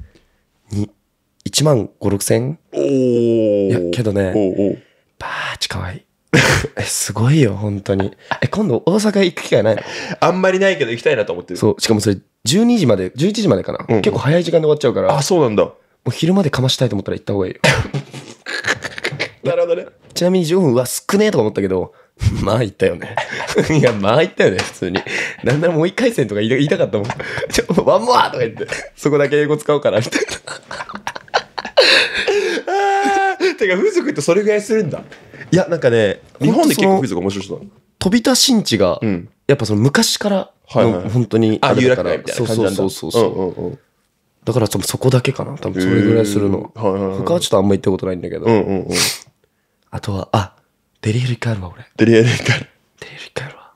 1万5、6千おお。いやけどねおうおうばあちかわいい。*laughs* すごいよ、本当に。え、今度大阪行く機会ないのあんまりないけど行きたいなと思ってる。そう。しかもそれ、12時まで、11時までかな。うん結構早い時間で終わっちゃうから、あ、そうなんだ。う昼までかましたいと思ったら行った方がいいよ。*laughs* なるほどね。ちなみに15分、は少ねえとか思ったけど、まあ行ったよね。*laughs* いや、まあ行ったよね、普通に。なんならもう一回戦とか言いた言いたかったもん。ちょ、ワンモアとか言って、そこだけ英語使おうかな、みたいな。てか風俗ってそれぐらいするんだいやなんかね日本で結構風俗面白い飛び田新地が、うん、やっぱその昔からはいはい、本当にあれだからそうそうそうそうそううんうだからそこだけかな多分それぐらいするの、はいはい他はちょっとあんま行ったことないんだけど、うんうんうん、あとはあデリヘル一回あるわ俺デリヘル一回デリヘル一回あるわ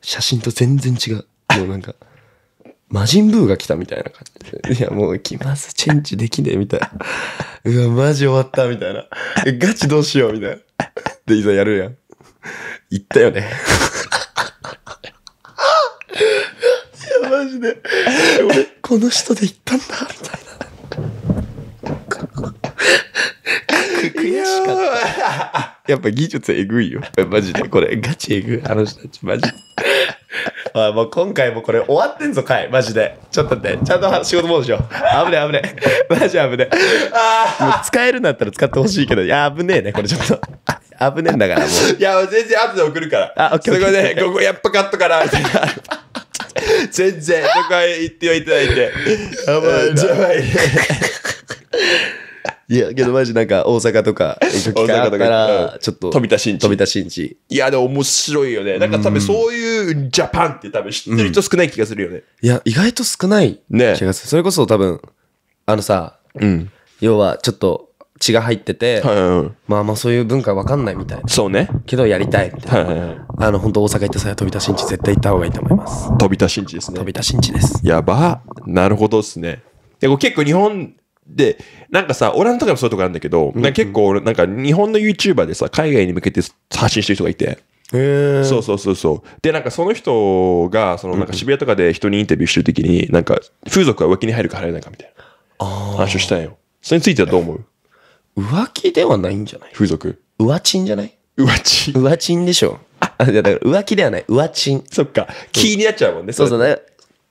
写真と全然違うもうなんか *laughs* 魔人ブーが来たみたいな感じで。いや、もう来ます。チェンジできねえみたいな。うわ、マジ終わったみたいな。え、ガチどうしようみたいな。で、いざやるやん。行ったよね。いや、マジで。俺、この人で行ったんだ、みたいな。悔しかった。やっぱ技術えぐいよ。マジで、これ、ガチえぐい。あの人たち、マジ。お *laughs* い、もう今回もこれ終わってんぞ、い。マジで。ちょっと待って。ちゃんと仕事戻しよう。危ね危ね。*laughs* マジ危ね。ああ、使えるんだったら使ってほしいけど、いや、危ねえね、これちょっと。*laughs* 危ねえんだから、もう。いや、全然後で送るから。あ、オッケー。そこで、ここやっぱカットかな、みたいな。全然、そこへ行っていただいて。やばい。やばい。いや、けどマジなんか大阪とか、大阪とか、ちょっと。富田新地。富田新地。いや、でも面白いよね。なんか多分そういう、ジャパンって多分知ってる人少ない気がするよね。いや、意外と少ないね気がする。それこそ多分、あのさ、うん。要はちょっと血が入ってて、はいはいはい。まあまあそういう文化わかんないみたいな。そうね。けどやりたいみたいな。はいはいはい。あの、本当大阪行った際飛び出新地絶対行った方がいいと思います。飛び出しちですね飛。び出新地です。やば。なるほどっすね。で、結構日本で、なんかさ、オランダとかもそういうとこあるんだけど、ん結構俺なんか日本の YouTuber でさ、海外に向けて発信してる人がいて、そうそうそうそう。で、なんかその人が、そのなんか渋谷とかで人にインタビューしてるときに、なんか風俗は浮気に入るか入らないかみたいなああ。話をしたんよ。それについてはどう思う浮気ではないんじゃない風俗。浮気じゃない浮気。浮気でしょ。あ、だから浮気ではない。浮気。そっか。気になっちゃうもんね。そうそうね。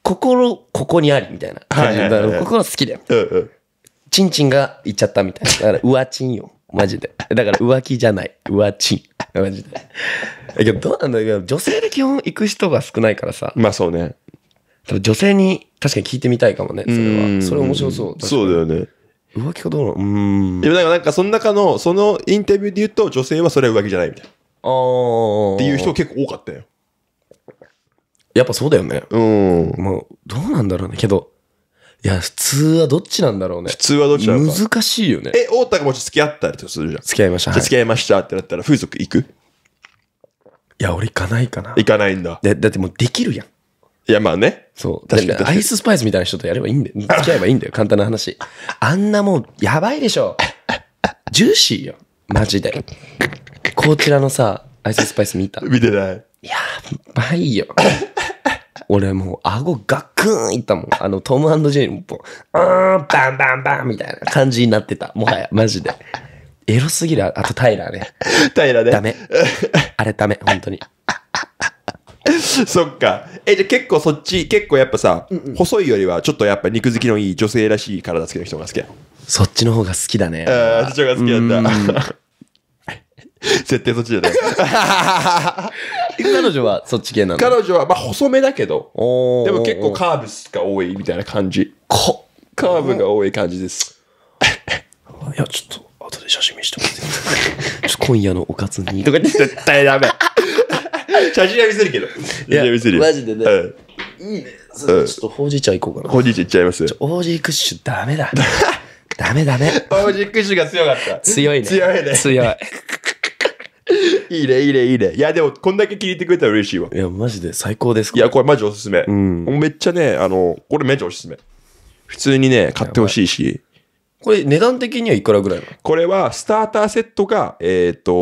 心、ここにありみたいな。はいはいはい、心好きだよ。うんうん。ちんちんがいっちゃったみたいな。だから浮ちよ。マジで。だから浮気じゃない。浮気。マジで。けど、どうなんだけど、女性で基本行く人が少ないからさ。まあそうね。多分女性に確かに聞いてみたいかもね、それは。それ面白そう。そうだよね。浮気かどうなのうん。でもなんか、その中の、そのインタビューで言うと、女性はそれは浮気じゃないみたいな。ああ。っていう人結構多かったよ。やっぱそうだよね。うん。まあ、どうなんだろうね。けど、いや、普通はどっちなんだろうね普。通はどっちなろう難しいよね。え、太田がもし付き合ったりとするじゃん。付き合いました。付き合いましたってなったら、風俗行くいや、俺行かないかな。行かないんだ。だだってもうできるやん。いや、まあね。そう。確かに。アイススパイスみたいな人とやればいいんだよ。付き合えばいいんだよ。*laughs* 簡単な話。あんなもう、やばいでしょ。ジューシーよ。マジで。こちらのさ、アイススパイス見た見てない。やばいよ。俺もう、顎ガックーンいったもん。あの、トムジェイーも、う、ーバンバンバンみたいな感じになってた。もはや、マジで。エロすぎる。あと、タイラーね。*laughs* タイラーね。ダメ。あれダメ、本当に。*laughs* そっか。え、じゃ結構そっち、結構やっぱさ、うんうん、細いよりはちょっとやっぱ肉好きのいい女性らしい体つきの人が好きやそっちの方が好きだね。ああ、そっちの方が好きだった。絶対 *laughs* そっちじゃない。彼女はそっち系なの彼女は、まあ細めだけど、でも結構カーブスが多いみたいな感じ。カーブが多い感じです。いや、ちょっと。後で写真見てもらって *laughs* 今夜のおかずに。とか絶対ダメ。*laughs* 写真は見せるけど。写真は見せるマジでね。いいね。ちょっとほうじ茶いこうかな。ほうじ茶いっちゃいますほうじクッシュダメだ。*laughs* ダメダメ。ほうじクッシュが強かった。強いね。強いね。強い。いいね、いいね、いいね。いや、でも、こんだけ聞いてくれたら嬉しいわ。いや、マジで最高です。いや、これマジおすすめ。うん。めっちゃね、あの、これめっちゃおすすめ。普通にね、買ってほしいし。これ値段的にはいくらぐらいのこれはスターターセットが、えっ、と、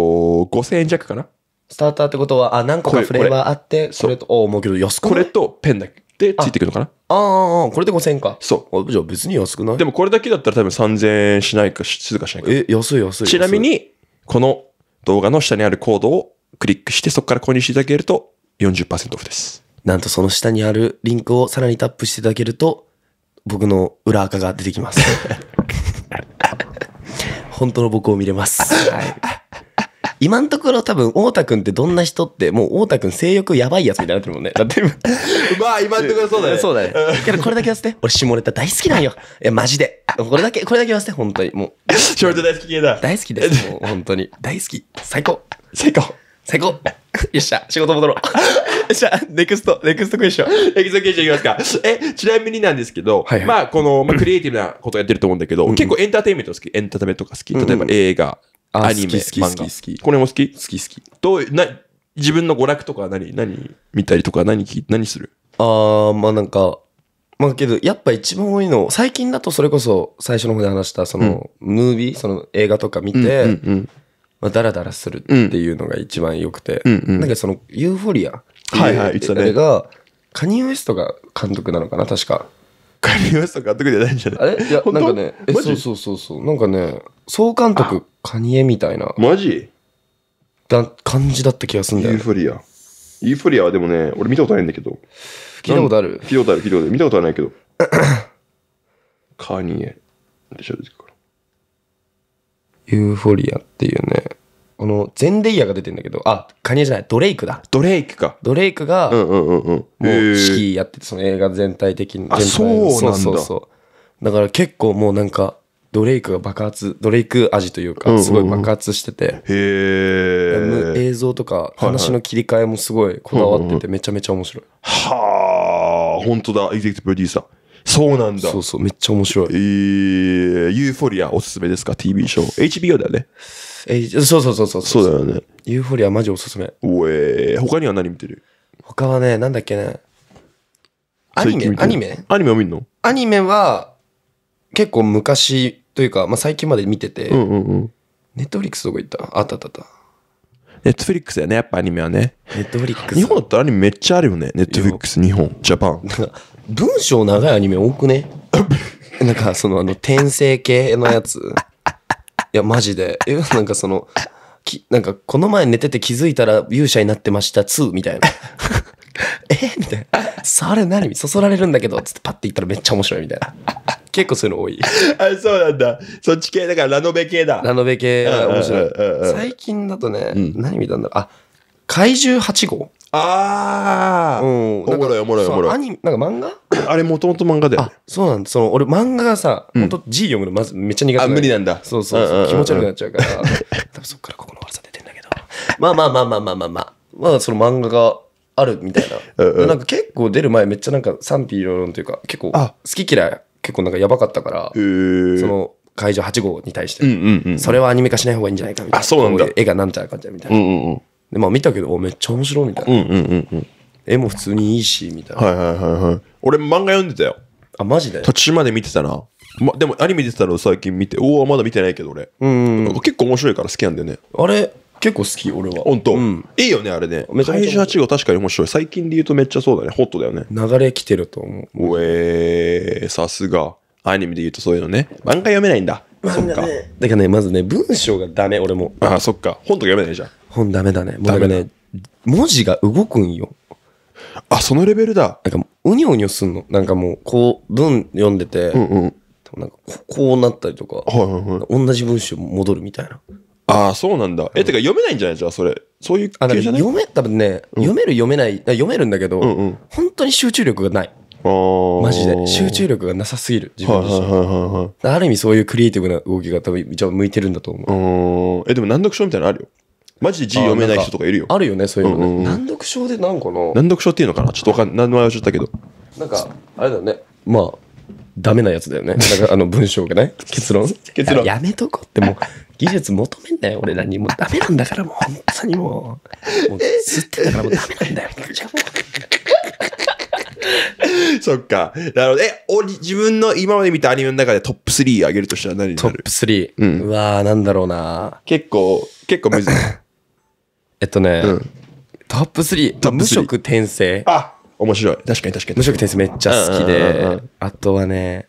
5000円弱かな。スターターってことは、あ、何個かフレーバーあって、それと、おもうけど安くないこれとペンだけでついてくるのかな。ああああ、これで5000円か。そう。じゃあ別に安くないでもこれだけだったら多分3000円しないか、す静かしないか。え、安い安い。ちなみに、この動画の下にあるコードをクリックして、そこから購入していただけると40%オフです。なんとその下にあるリンクをさらにタップしていただけると、僕の裏垢が出てきます。*laughs* *laughs* 本当の僕を見れます。はい。今のところ多分、太田くんってどんな人って、もう太田くん性欲やばいやつみたいになってるもんね。*laughs* だって。まあ、今のところそうだね。そうだね。けどこれだけ言わせて。俺、下ネタ大好きなんよ。いや、マジで。これだけ、これだけ言わせて、本当に。もう。*laughs* 下ネタ大好き系だ。大好きです。もう、本当に。大好き。最高。最高。最高よっしゃ、仕事戻ろう。よっしゃ、ネクスト、ネクストクエスチョン。ネクストクエスチョンいきますか。え、ちなみになんですけど、はいはい、まあ、この、まあ、クリエイティブなことやってると思うんだけど、うん結構エンターテインメント好き。エンターテインメントが好き。例えば映画、うんアニメ、漫画。好き好きこれも好き好き好き。どう、な、自分の娯楽とか何、何見たりとか何聞、何するあー、まあなんか、まあけど、やっぱ一番多いの、最近だとそれこそ最初の方で話した、その、ムービー、その映画とか見て、うんうんうん、まあ、ダラダラするっていうのが一番良くて、うんうん、なんかその、ユーフォリアいはいはい、それが、カニウエストが監督なのかな、確か。カニウエスト監督じゃないんじゃないあれいや、なんかね、え、そうそうそうそう、なんかね、総監督、カニエみたいな。マジだ感じだった気がするんだよ、ね、ユーフォリア。ユーフォリアはでもね、俺見たことないんだけど。聞いたことある聞いたことある、聞いたことある。見たことはないけど。*clears throat* カニエ。でしょ、ですユーフォリアっていうね、このゼンデイヤが出てんだけど、あ、カニエじゃない、ドレイクだ。ドレイクか。ドレイクが、うんうんうんうん。もう指揮やってて、その映画全体的に。あ、そうなんだ。そうそうだから結構もうなんか、ドレイクが爆発、ドレイク味というか、すごい爆発してて、うんうんうん、映像とか話の切り替えもすごいこだわってて、めちゃめちゃ面白い。はあ、い、あ、本当だ、エグゼクティブプロデューサー。そうなんだ。そうそう、めっちゃ面白い。えー、ユーフォリアおすすめですか ?TV ショー。HBO だよね。えそうそうそうそうそう。そうだよね。ユーフォリアマジおすすめ。おえー、他には何見てる他はね、なんだっけね。アニメアニメアニメを見んのアニメは、結構昔というか、まあ、最近まで見てて、うんうんうん。ネットフリックスどこ行ったあったあったあった。ネットフリックスだよね、やっぱアニメはね。ネットフリックス。日本だったらアニメめっちゃあるよね、ネットフリックス、日本、ジャパン。*laughs* 文章長いアニメ多くね *laughs* なんかそのあの転生系のやつ。いや、マジで。え、なんかその、きなんかこの前寝てて気づいたら勇者になってました2みたいな。*laughs* えみたいな。それ何そそられるんだけど、つってパッて行ったらめっちゃ面白いみたいな。結構そういうの多い。あ、そうなんだ。そっち系だからラノベ系だ。ラノベ系面白い。最近だとね、うん何見たんだろう。あ、怪獣8号ああ、うん、おもろいおもろいおもろい。アニメ、なんか漫画あれもともと漫画だよ、ね。あ、そうなんだ。その俺漫画がさ、うん、本当字読むのまずめっちゃ苦手。あ、無理なんだ。そうそうそう、うんうんうん、気持ち悪くなっちゃうから。*laughs* 多分そっからここの悪さ出てんだけど。まあまあまあまあまあまあまあ。まあその漫画があるみたいな。うんうん、なんか結構出る前めっちゃなんか賛否両論というか、結構好き嫌い結構なんかやばかったから、その、会場8号に対して、うんうんうん、それはアニメ化しない方がいいんじゃないかみたいな。あ、そうなんだ。絵がなんちゃらかんちゃらみたいな。うんうんうんで、まあ見たけど、めっちゃ面白いみたいな。うんうんうんうん。絵も普通にいいし、みたいな。はいはいはいはい。俺漫画読んでたよ。あ、マジで途中まで見てたな。ま、でもアニメ出てたの最近見て、おお、まだ見てないけど俺。うん、うん。結構面白いから好きなんだよね。あれ、結構好き、俺は。本当、うん、いいよね、あれね。めちゃちゃ。8号確かに面白い。最近で言うとめっちゃそうだね。ホットだよね。流れ来てると思う。うえー、さすが。アニメで言うとそういうのね。漫画読めないんだ。そっか。だからね、まずね、文章がダメ、俺も。ああ、そっか。本とか読めないじゃん。本ダメだね。もうなかね、文字が動くんよ。あ、そのレベルだ。なんか、うにょうにょすんの。なんかもう、こう、文読んでて、うんうん。なんかこ、こうなったりとか、はいはいはい、同じ文章戻るみたいな。ああ、そうなんだ。え、てか読めないんじゃないじゃあ、それ。そういう系じゃない読め、多分ね、うん、読める読めない、読めるんだけど、うんうん、本当に集中力がない。マジで集中力がなさすぎる自分自身、ある意味そういうクリエイティブな動きが多分一応向いてるんだと思うえでも難読書みたいなのあるよマジで字読めない人とかいるよ。あるよね、そういうのね。うんうん難読症で何かな難読症っていうのかなちょっとわかん、名前はちょっとだけど。なんか、あれだよね。まあ、ダメなやつだよね。なんかあの文章がね。結論結論ややめとこうってもう、技術求めんなよ、俺らに。もうダメなんだから、もう本当にもう。もう、吸ってただからもうダメなんだよ。*laughs* そっか。なるほど。え、自分の今まで見たアニメの中でトップ3上げるとしたら何にトップ3。ううんわぁ、なんだろうな結構、結構むずい。*laughs* えっとね、うん、トップ3、ップ3無職転生。あ面白い。確かに確かに。無職転生めっちゃ好きで、あとはね、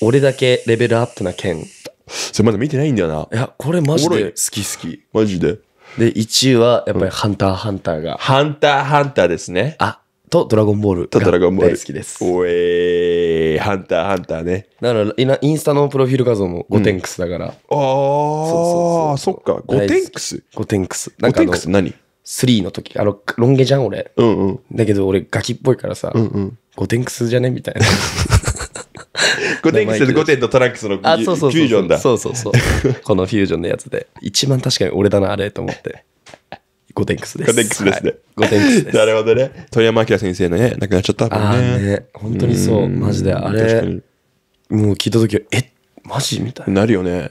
俺だけレベルアップな剣。それまだ見てないんだよな。いや、これマジで好き好き。マジで。で、1位はやっぱりハンターハンターが。ハンターハンターですね。あ、とドラゴンボール。とドラゴンボール。大好きです。おえー。ー、ハンター、ハンターね。だから、インスタのプロフィール画像もゴテンクスだから。ああ、そっか。ゴテンクスゴテンクス。ゴテンクス何 ?3 の時、あの、ロン毛じゃん、俺。うんうん。だけど、俺、ガキっぽいからさ、うんうん、ゴテンクスじゃねみたいな。ゴ *laughs* テクスしてテンとトランクスのフュージョンだ。そうそうそう。このフュージョンのやつで。一番確かに俺だな、あれと思って。ゴテンクスです。ゴテンクスですね。ゴテンクスです。なるほどね。鳥山明先生のね、亡くなっちゃったもんね。ね本当にそう、マジで。あれ、もう聞いた時は、え、マジみたいな。なるよね。い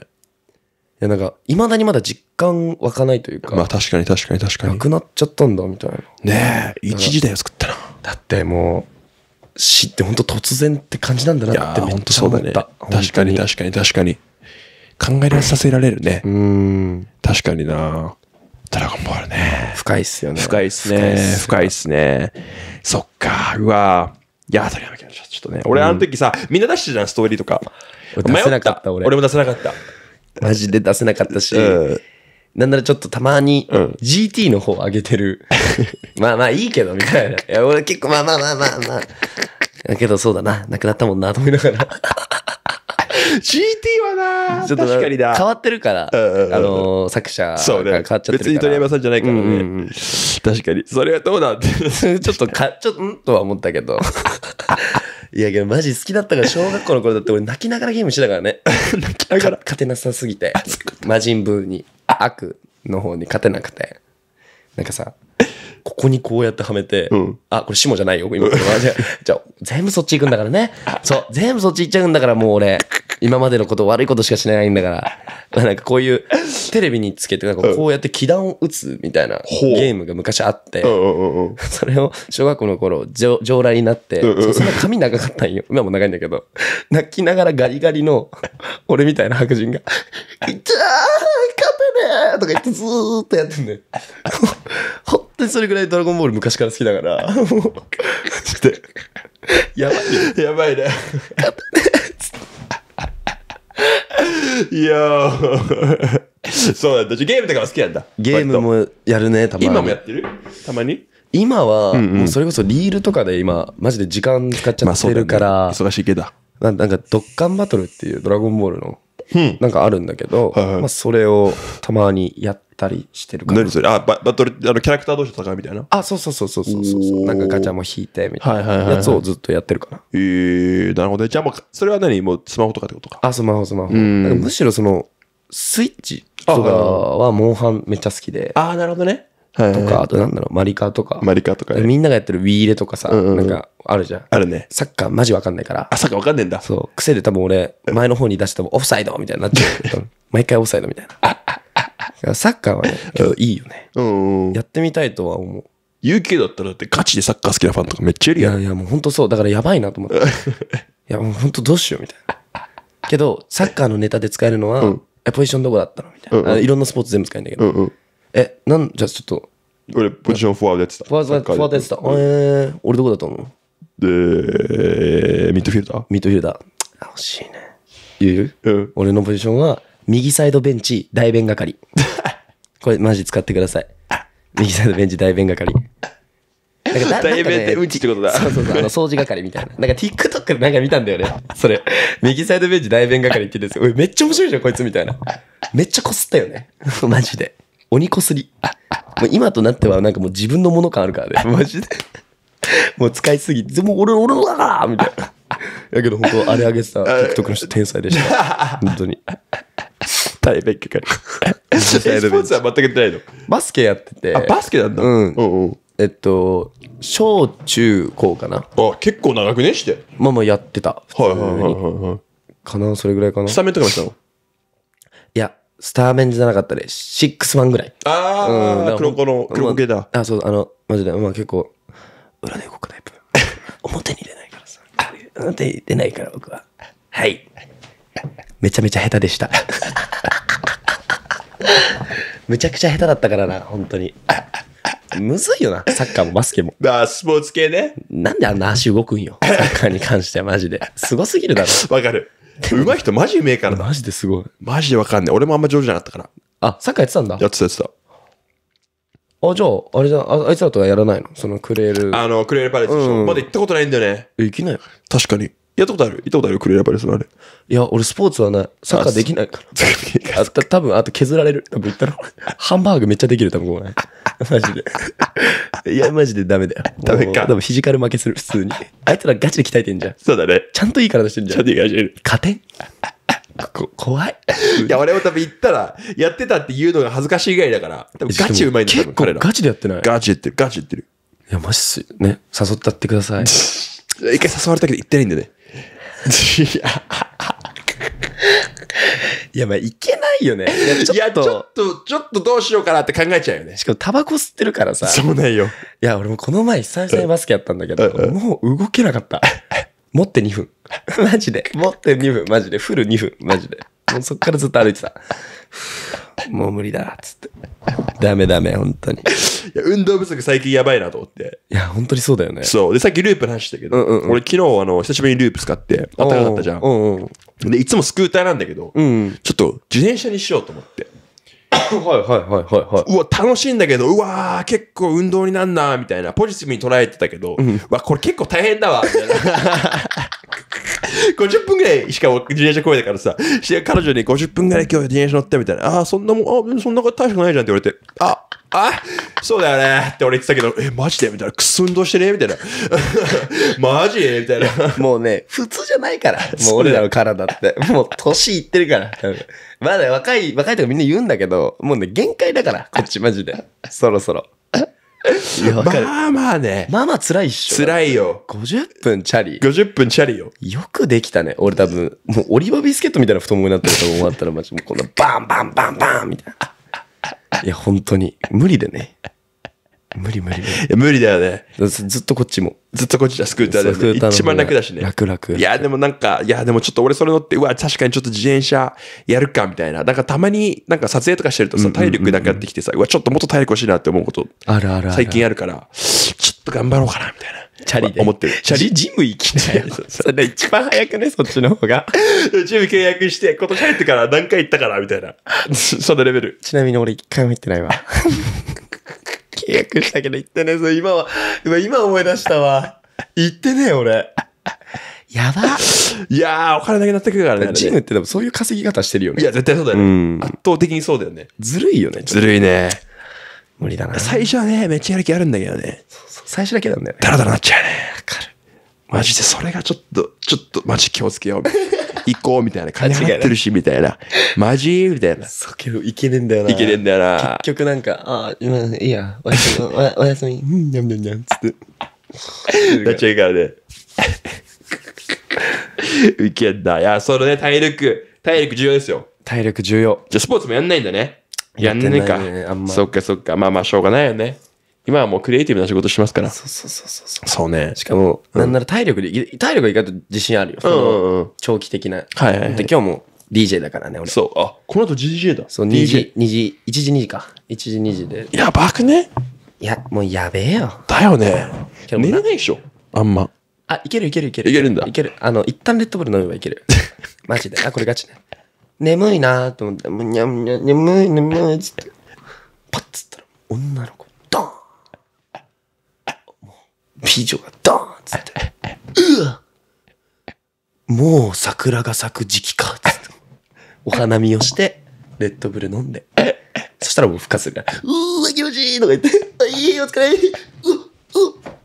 や、なんか、いまだにまだ実感湧かないというか。まあ確かに確かに確かに。なくなっちゃったんだ、みたいな。ねえ、一時代を作ったな。だってもう、死って本当突然って感じなんだなって思っちゃ思った。ね、確かに確かに確かに。考えさせられるね。うん。確かになドラゴンボールね。深いっすよね。深いっすね。深いっすね。そっか、うわいや、鳥山明ちょっとね、俺あの時さ、みんな出してたじゃん、ストーリーとか。かった俺。俺も出せなかった。マジで出せなかったし、なんならちょっとたまに GT の方上げてる。うん、まあまあいいけど、みたいな。いや、俺結構まあまあまあまあまあ。だけどそうだな、なくなったもんな、と思いながら。はな、ちょっと確かにだ。変わってるから、うあの作者が変わっちゃってるから。別に鳥山さんじゃないからね。確かに。それはどうだって。*laughs* ちょっとか、ちょっと、んとは思ったけど。*laughs* いやけどマジ好きだったから、小学校の頃だって俺泣きながらゲームしてたからね。*laughs* 泣きながら勝てなさすぎて。魔人ブーに、悪の方に勝てなくて。なんかさ、ここにこうやってはめて、あ、これもじゃないよ、今。じゃじゃ全部そっち行くんだからね。そう、全部そっち行っちゃうんだから、もう俺、今までのこと悪いことしかしないんだから、まあ、なんかこういうテレビにつけてこうやって気弾を打つみたいなゲームが昔あって、それを小学校の頃、上来になって、そんな髪長かったんよ。今も長いんだけど、泣きながらガリガリの俺みたいな白人が、ゃー勝てねーとか言ってずーっとやってんだよ。本当にそれぐらいドラゴンボール昔から好きだから、もう、して、やばいね。やばいね。勝てねー *laughs* いやそうなんゲームとかも好きなんだ。ゲームもやるね、たまに。今もやってるたまに今は、もうそれこそリールとかで今、マジで時間使っちゃってるから。まあね、忙しいけど。なんか、ドッカンバトルっていうドラゴンボールの、なんかあるんだけど、はいはい、まあそれをたまにやったりしてるか何それあバ、バトル、あの、キャラクター同士戦うみたいなあ、そうそうそうそうそうそうなんかガチャも引いてみたいなやつをずっとやってるかな。えー、なるほどね。じゃあもう、それは何もうスマホとかってことか。あ、スマホ、スマホ。むしろその、スイッチとかはモンハンめっちゃ好きで。あ、なるほどね。はいとか、あとなんだろう、マリカーとか。マリカーとか、ね、みんながやってるウィーレとかさ、なんか、あるじゃん。あるね。サッカーマジわかんないから。あ、サッカーわかんねえんだ。そう。癖で多分俺、前の方に出してもオフサイドみたいになっちゃう。*laughs* 毎回オフサイドみたいな。あサッカーはね、いいよね。うんうん。やってみたいとは思う。UK だったらだってガチでサッカー好きなファンとかめっちゃいるいやん。やいや、もう本当そう。だからやばいなと思って。*laughs* いや、もう本当どうしようみたいな。けど、サッカーのネタで使えるのは、うんえ、ポジションどこだったのみたいな、うんうんいろんなスポーツ全部使えるんだけど。うんうん。え、なん、じゃあちょっと、俺、ポジションフォワードやってた。フォワードやフォワードやってた。えー、俺どこだと思うで、ミッドフィルダーミッドフィルダー。あ、惜しいね。言ううん。俺のポジションは、右サイドベンチ、大弁係。*laughs* これマジ使ってください。右サイドベンチ、大弁係。なんか大弁ってうんちってことだ。そうそうそう、あの *laughs* 掃除係みたいな。なんか TikTok でなんか見たんだよね。それ。右サイドベンチ、大弁係って言って *laughs* おい、めっちゃ面白いじゃん、こいつみたいな。めっちゃこすったよね。マジで。鬼こすり。もう今となってはなんかもう自分のもの感あるからね。マジで。もう使いすぎ。でも俺、俺のだからみたいな。やけど本当、あれあげてた TikTok の人天才でした。本当に。体勉強会。*laughs* え、スポーツは全くやってないのバスケやってて。あ、バスケなんだ。うん。うんうん。えっと、小中高かな。あ、結構長くねして。まあまあやってた。はいはいはいはい。かなそれぐらいかな。スタメンとかもしたのいや、スターメンじゃなかったで、シックスマンぐらい。ああ、うん、黒子の、黒子系だ。あ、そう、あの、マジで、まあ結構、裏で動くタイプ。*laughs* 表に出ないからさ。表に出ないから僕は。はい。めちゃめちゃ下手でしたむ *laughs* ちゃくちゃ下手だったからな本当にむずいよなサッカーもバスケもあスポーツ系ねなんであんな足動くんよサッカーに関してはマジですごすぎるだろわかるうまい人マジうめえからマジですごいマジでわかんねえ俺もあんま上手じゃなかったからあサッカーやってたんだやってたやってたあ、じゃあ、あれじゃあ、あいつらとはやらないのそのクレール。あの、クレールパレット、うん、まだ行ったことないんだよね。行きなよ。確かに。やったことある行ったことあるクレアパレスのあれ。いや、俺スポーツはない。サッカーできないからあ。た多分あと削られる。多分言ったら。ハンバーグめっちゃできる、多分こうね。マジで。いや、マジでダメだよ。ダメか。多分フィジカル負けする、普通に。あいつらガチで鍛えてんじゃん。そうだね。ちゃんといい体してんじゃん。ちゃんといい体してる。勝てんこ怖い。いや、俺も多分言ったら、やってたって言うのが恥ずかしいぐらいだから、多分ガチうまいんだよ、結構ガチでやってない。ガチやってる、ガチやってる。いや、マジっすね。誘ったってください。*laughs* 一回誘われたけど行ってないんでね。いや。いや、まあ、いけないよね。いや、ちょっと、ちょっとどうしようかなって考えちゃうよね。しかも、タバコ吸ってるからさ。そうなんよ。いや、俺もこの前久々にバスケやったんだけど、うん、もう動けなかった。持って2分。*laughs* マジで。持って2分、マジで。フル2分、マジで。もうそっからずっと歩いてた。*laughs* もう無理だ、つって。ダメダメ、本当に。いや、運動不足最近やばいなと思って。いや、本当にそうだよね。そう。で、さっきループの話したけど、うんうん俺昨日、あの、久しぶりにループ使って、あったかかったじゃん。うんうん、で、いつもスクーターなんだけど、うん、ちょっと自転車にしようと思って。はいはいはいはいはい。うわ、楽しいんだけど、うわー、結構運動になんな、みたいな、ポジティブに捉えてたけど、うん、わ、これ結構大変だわ、みたいな。50 *laughs* 分ぐらいしか自転車こいだからさ、彼女に50分ぐらい今日自転車乗ってみたいな、あそんなもん、あそんなこと大したくないじゃんって言われて、ああそうだよねって俺言ってたけど、え、マジでみたいな。くすどうしてねみたいな。*laughs* マジみたいな。もうね、普通じゃないから。*laughs* もう俺らの体って。もう年いってるから。まだ若い、若いとかみんな言うんだけど、もうね、限界だから。こっちマジで。そろそろ。*laughs* まあまあね。まあまあ辛いっしょ。辛いよ。50分チャリ。50分チャリよ。よくできたね。俺多分、もうオリバビスケットみたいな太ももになってると思ったら、マジもうこのバンバンバンバンみたいな。いや、本当に。無理でね。無理無理無理。だよね。ずっとこっちも。ずっとこっちだ、スクーターで、ね、一番楽だしね。楽楽。いや、でもなんか、いや、でもちょっと俺それ乗って、うわ、確かにちょっと自転車やるか、みたいな。なんかたまになんか撮影とかしてるとさ、体力なくなってきてさ、うわ、ちょっともっと体力欲しいなって思うこと。あるある最近あるから、ちょっと頑張ろうかな、みたいな。チャリで。思ってる。チャリジム行きたい。*laughs* それ一番早くね、そっちの方が。*laughs* ジム契約して、今年入ってから何回行ったから、みたいな。*laughs* そのレベル。ちなみに俺一回も行ってないわ。契約したけど行ってねそ今は、今思い出したわ。行ってねえ、俺。やばいやー、お金だけなってくるからね。ジムってでもそういう稼ぎ方してるよね。いや、絶対そうだよね。圧倒的にそうだよね。ずるいよね。ずるいね。無理だな。最初はね、めっちゃやる気あるんだけどね。そうそう最初だけなんだよね。だらだらなっちゃうね。わかる。マジでそれがちょっと、ちょっと、マジ気をつけよう。*laughs* 行こうみたいな。金払ってるし、みたいな。マジみたいな。そうけど、いけねえんだよな。いけねえんだよな。結局なんか、ああ、今、いいや、おやすみ、おやすみ、うん、にゃんにゃんにゃん、つって。なっちゃうからね。い *laughs* けんだ。いや、それね、体力、体力重要ですよ。体力重要。じゃあ、スポーツもやんないんだね。やんないか。ね、あんまそっかそっか。まあまあ、しょうがないよね。今はもうクリエイティブな仕事しますから。そうそうそうそう。そうね。しかも、なんなら体力で、体力は意外と自信あるよ。うんうんうん長期的な。はいはいで、今日も DJ だからね、俺。そう。あ、この後 GJ だ。そう、2時、2時、1時2時か。1時2時で。やばくねいや、もうやべえよ。だよね。寝れないでしょあんま。あ、いけるいけるいける。いけるんだいける。あの、一旦レッドブル飲めばいける。*laughs* マジで。あ、これガチね。眠いなーと思って、むにゃむにゃ、眠い眠いつって。パッつったら、女の子。美女がドーンつって、うわもう桜が咲く時期かつって、お花見をして、レッドブル飲んで、そしたらもう深すら、うー、気持ちいいとか言って、あ、いいお疲れ、う、う、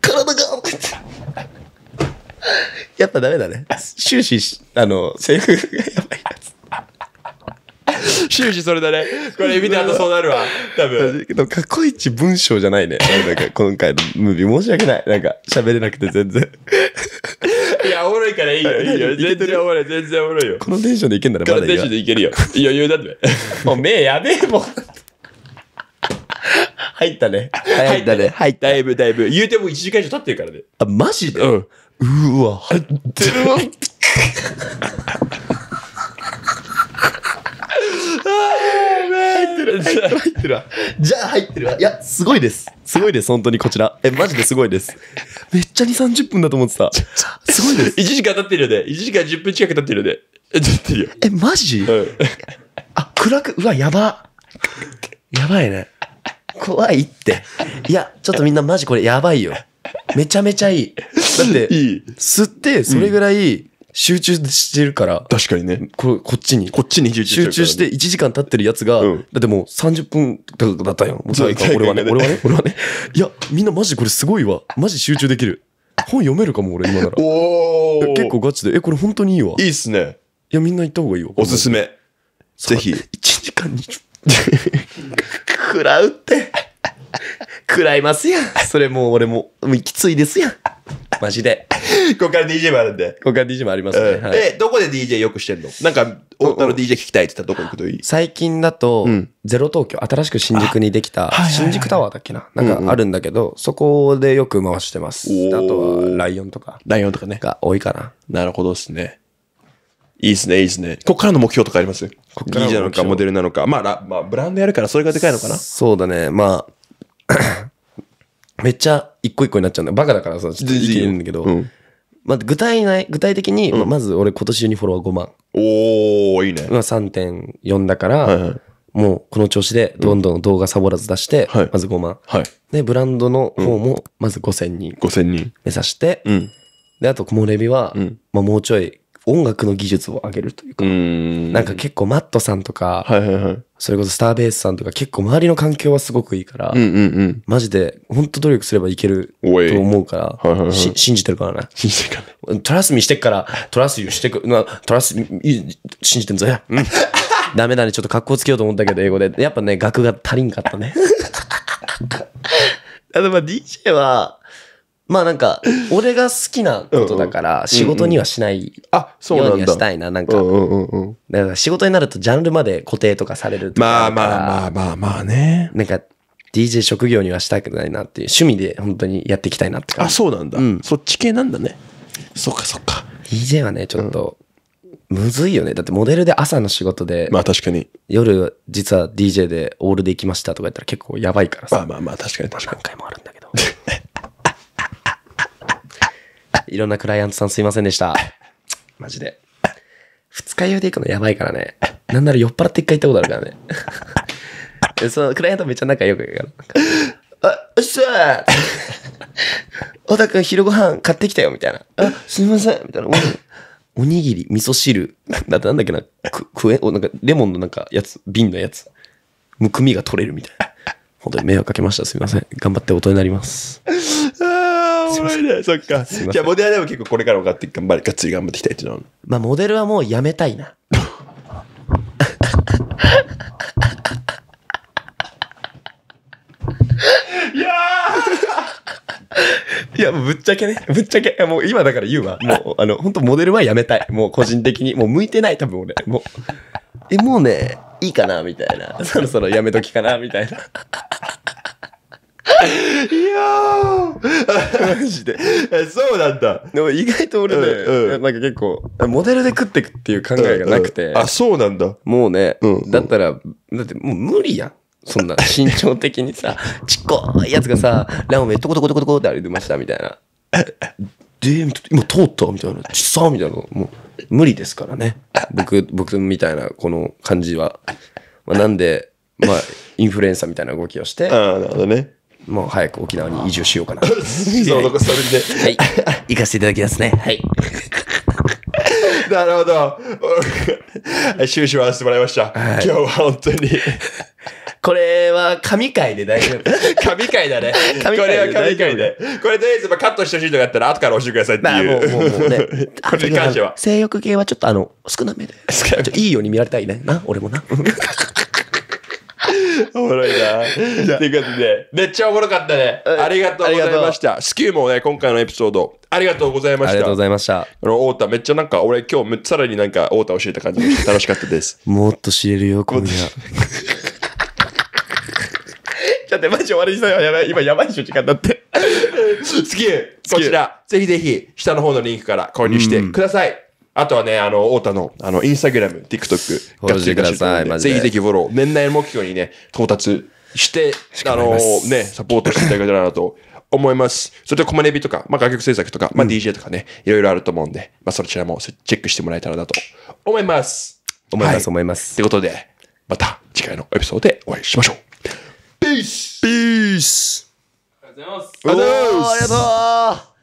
体が、とか言って。やっぱダメだね。終始、あの、セ制フがやばいやつ。*laughs* 終始それだね。これ見た後そうなるわ。多分。で過去一文章じゃないね。なんか今回のムービー申し訳ない。なんか喋れなくて全然。*laughs* いや、おもろいからいいよ、*laughs* いいよ。全然おもろい、全然おもろいよ。このテンションでいけんならまだいいこのテンションでいけるよ。余裕だって。もう目やべえもん。入ったね。入ったね。入った。だいぶだいぶ。言うても1時間以上経ってるからね。あ、マジでうん。うわ、入ってるわ。入ってる。入ってるじゃあ入ってるわ。いや、すごいです。すごいです、本当にこちら。え、マジですごいです。めっちゃ2、30分だと思ってた。すごいです。1時間経ってるよね。1時間10分近く経ってるよね。え、経ってるよ。え、マジ、うん、あ、暗く、うわ、やば。やばいね。怖いって。いや、ちょっとみんなマジこれやばいよ。めちゃめちゃいい。だって、いい吸って、それぐらい、うん集中してるから。確かにね。ここっちに。こっちに集中して集中して1時間経ってるやつが、うん、だってもう30分だったやもう俺はね、俺はね、俺はね。いや、みんなマジこれすごいわ。マジ集中できる。本読めるかも俺今なら。お結構ガチで。え、これ本当にいいわ。いいっすね。いや、みんな行った方がいいよ。おすすめ。ぜひ。1時間に、食らうって。食らいますやん。それもう俺も、もうきついですやん。マジで。ここから DJ もあるんで。ここから DJ もありますね。うんはい、え、どこで DJ よくしてんのなんか、大田の DJ 聞きたいって言ったらどこ行くといい最近だと、うん、ゼロ東京、新しく新宿にできた、新宿タワーだっけな、はいはい、なんかあるんだけど、うんうん、そこでよく回してます。あとは、ライオンとか。ライオンとかね。が多いかな。なるほどですね。いいですね、いいですね。ここからの目標とかありますこっから ?DJ なのか、モデルなのか。まあ、まあ、ブランドやるからそれがでかいのかなそうだね。まあめっちゃ一個一個になっちゃうんだバカだからさ、ちょっと言えるんだけど、まあ、具体ない、具体的に、ままず俺今年中にフォロワー5万。おー、いいね。まあ、3.4だから、はいはいもうこの調子でどんどん動画サボらず出して、まず5万。はい。で、ブランドの方もまず5000人五千人。目指して、うん。で、あと、モレビは、うんまあ、もうちょい音楽の技術を上げるというか、ん。なんか結構マットさんとか、はいはいはい。それこそスターベースさんとか結構周りの環境はすごくいいから、うんうんうん。マジで、本当努力すればいけると思うから、信じてるからな。信じてるかトラスミしてっから、トラスユしてく、なトラスミ、信じてんぞ。うん *laughs* ダメだね、ちょっと格好つけようと思ったけど、英語で。やっぱね、額が足りんかったね。*laughs* あとまあ DJ は、まあなんか、俺が好きなことだから、仕事にはしないようにはしたいな、なんか。だから仕事になるとジャンルまで固定とかされるまあまあまあまあまあね。なんか、DJ 職業にはしたくないなっていう、趣味で本当にやっていきたいなって感じ。あ、そうなんだ。うん、そっち系なんだね。そっかそっか。DJ はね、ちょっと、むずいよね。だってモデルで朝の仕事で。まあ確かに。夜、実は DJ でオールで行きましたとか言ったら結構やばいからさ。まあまあまあ確かに確かに。何回もあるんだけど。*laughs* いろんなクライアントさんすいませんでした。*laughs* マジで。二日酔いで行くのやばいからね。なんなら酔っ払って一回行ったことあるからね。*laughs* そのクライアントめっちゃ仲良くやるから。あ、うっしゃー小 *laughs* 田君昼ご飯買ってきたよ、みたいな。あ、すいません、みたいな。おにぎり、味噌汁。なんだっけな、く、くえ、なんか、レモンのなんか、やつ、瓶のやつ。むくみが取れるみたいな。本当に迷惑かけました。すいません。頑張って音になります。そっか。*laughs* じゃあ、モデルはでも結構これからも頑張って、頑張り、がっつり頑張っていきたいっていうのまあ、モデルはもうやめたいな。いやいや、ぶっちゃけね、ぶっちゃけ、もう今だから言うわ。もう、あの、本当モデルはやめたい。もう個人的に。もう向いてない、多分俺。もう、え、もうね、いいかな、みたいな。そろそろやめときかな、みたいな。いやマジで。そうなんだ。でも意外と俺ね、うんうんなんか結構、モデルで食ってくっていう考えがなくて、あ、そうなんだ。もうね、うんうんだったら、だってもう無理やん。そんな *laughs* 身長的にさ、ちっこいやつがさ、ラーメントコトコトコトコって歩いてましたみたいな。*laughs* で、今通ったみたいな。ちっさみたいな。もう無理ですからね。僕、僕みたいなこの感じは。まあ、なんで、まあ、インフルエンサーみたいな動きをして、ああ、なるほどね。もう早く沖縄に移住しようかな。そう、残すためにね。はい。行かせていただきますね。はい。*laughs* なるほど。*laughs* 終始はしてもらいました。今日は本当に。これは神回で大丈夫。*laughs* 神回だね。これは神回で。これとりあえずカットしてほしいとかあったら後から教えてくださいっていう。もう、もう、もうね。これに関しては。性欲系はちょっとあの、少なめで。いいように見られたいね。な、俺もな。おもろいな。ということで、めっちゃおもろかったね。ありがとうございました。スキューもね、今回のエピソード、ありがとうございました。ありがとうございました。あの、太田、めっちゃなんか、俺今日、さらになんか、太田教えた感じて楽しかったです。もっと知れるよ、今夜。*laughs* ちょっとマジ終わりにしたよ。やばい。今やばいでしょ、時間だって。ュー、こちら、ぜひぜひ、下の方のリンクから購入してください。あとはね、あの、太田の、あの、インスタグラム、TikTok、ク、ォローしてくださいぜひぜひフォロー。年内目標にね、到達して、あの、ね、サポートしていただけたらなと思います。それとコマネビとか、まあ、楽曲制作とか、まあ、DJ とかね、いろいろあると思うんで、まあ、そちらもチェックしてもらえたらなと思います。思います、思います。ということで、また次回のエピソードでお会いしましょう。ピースピースありがとうございます。ありがとうございます。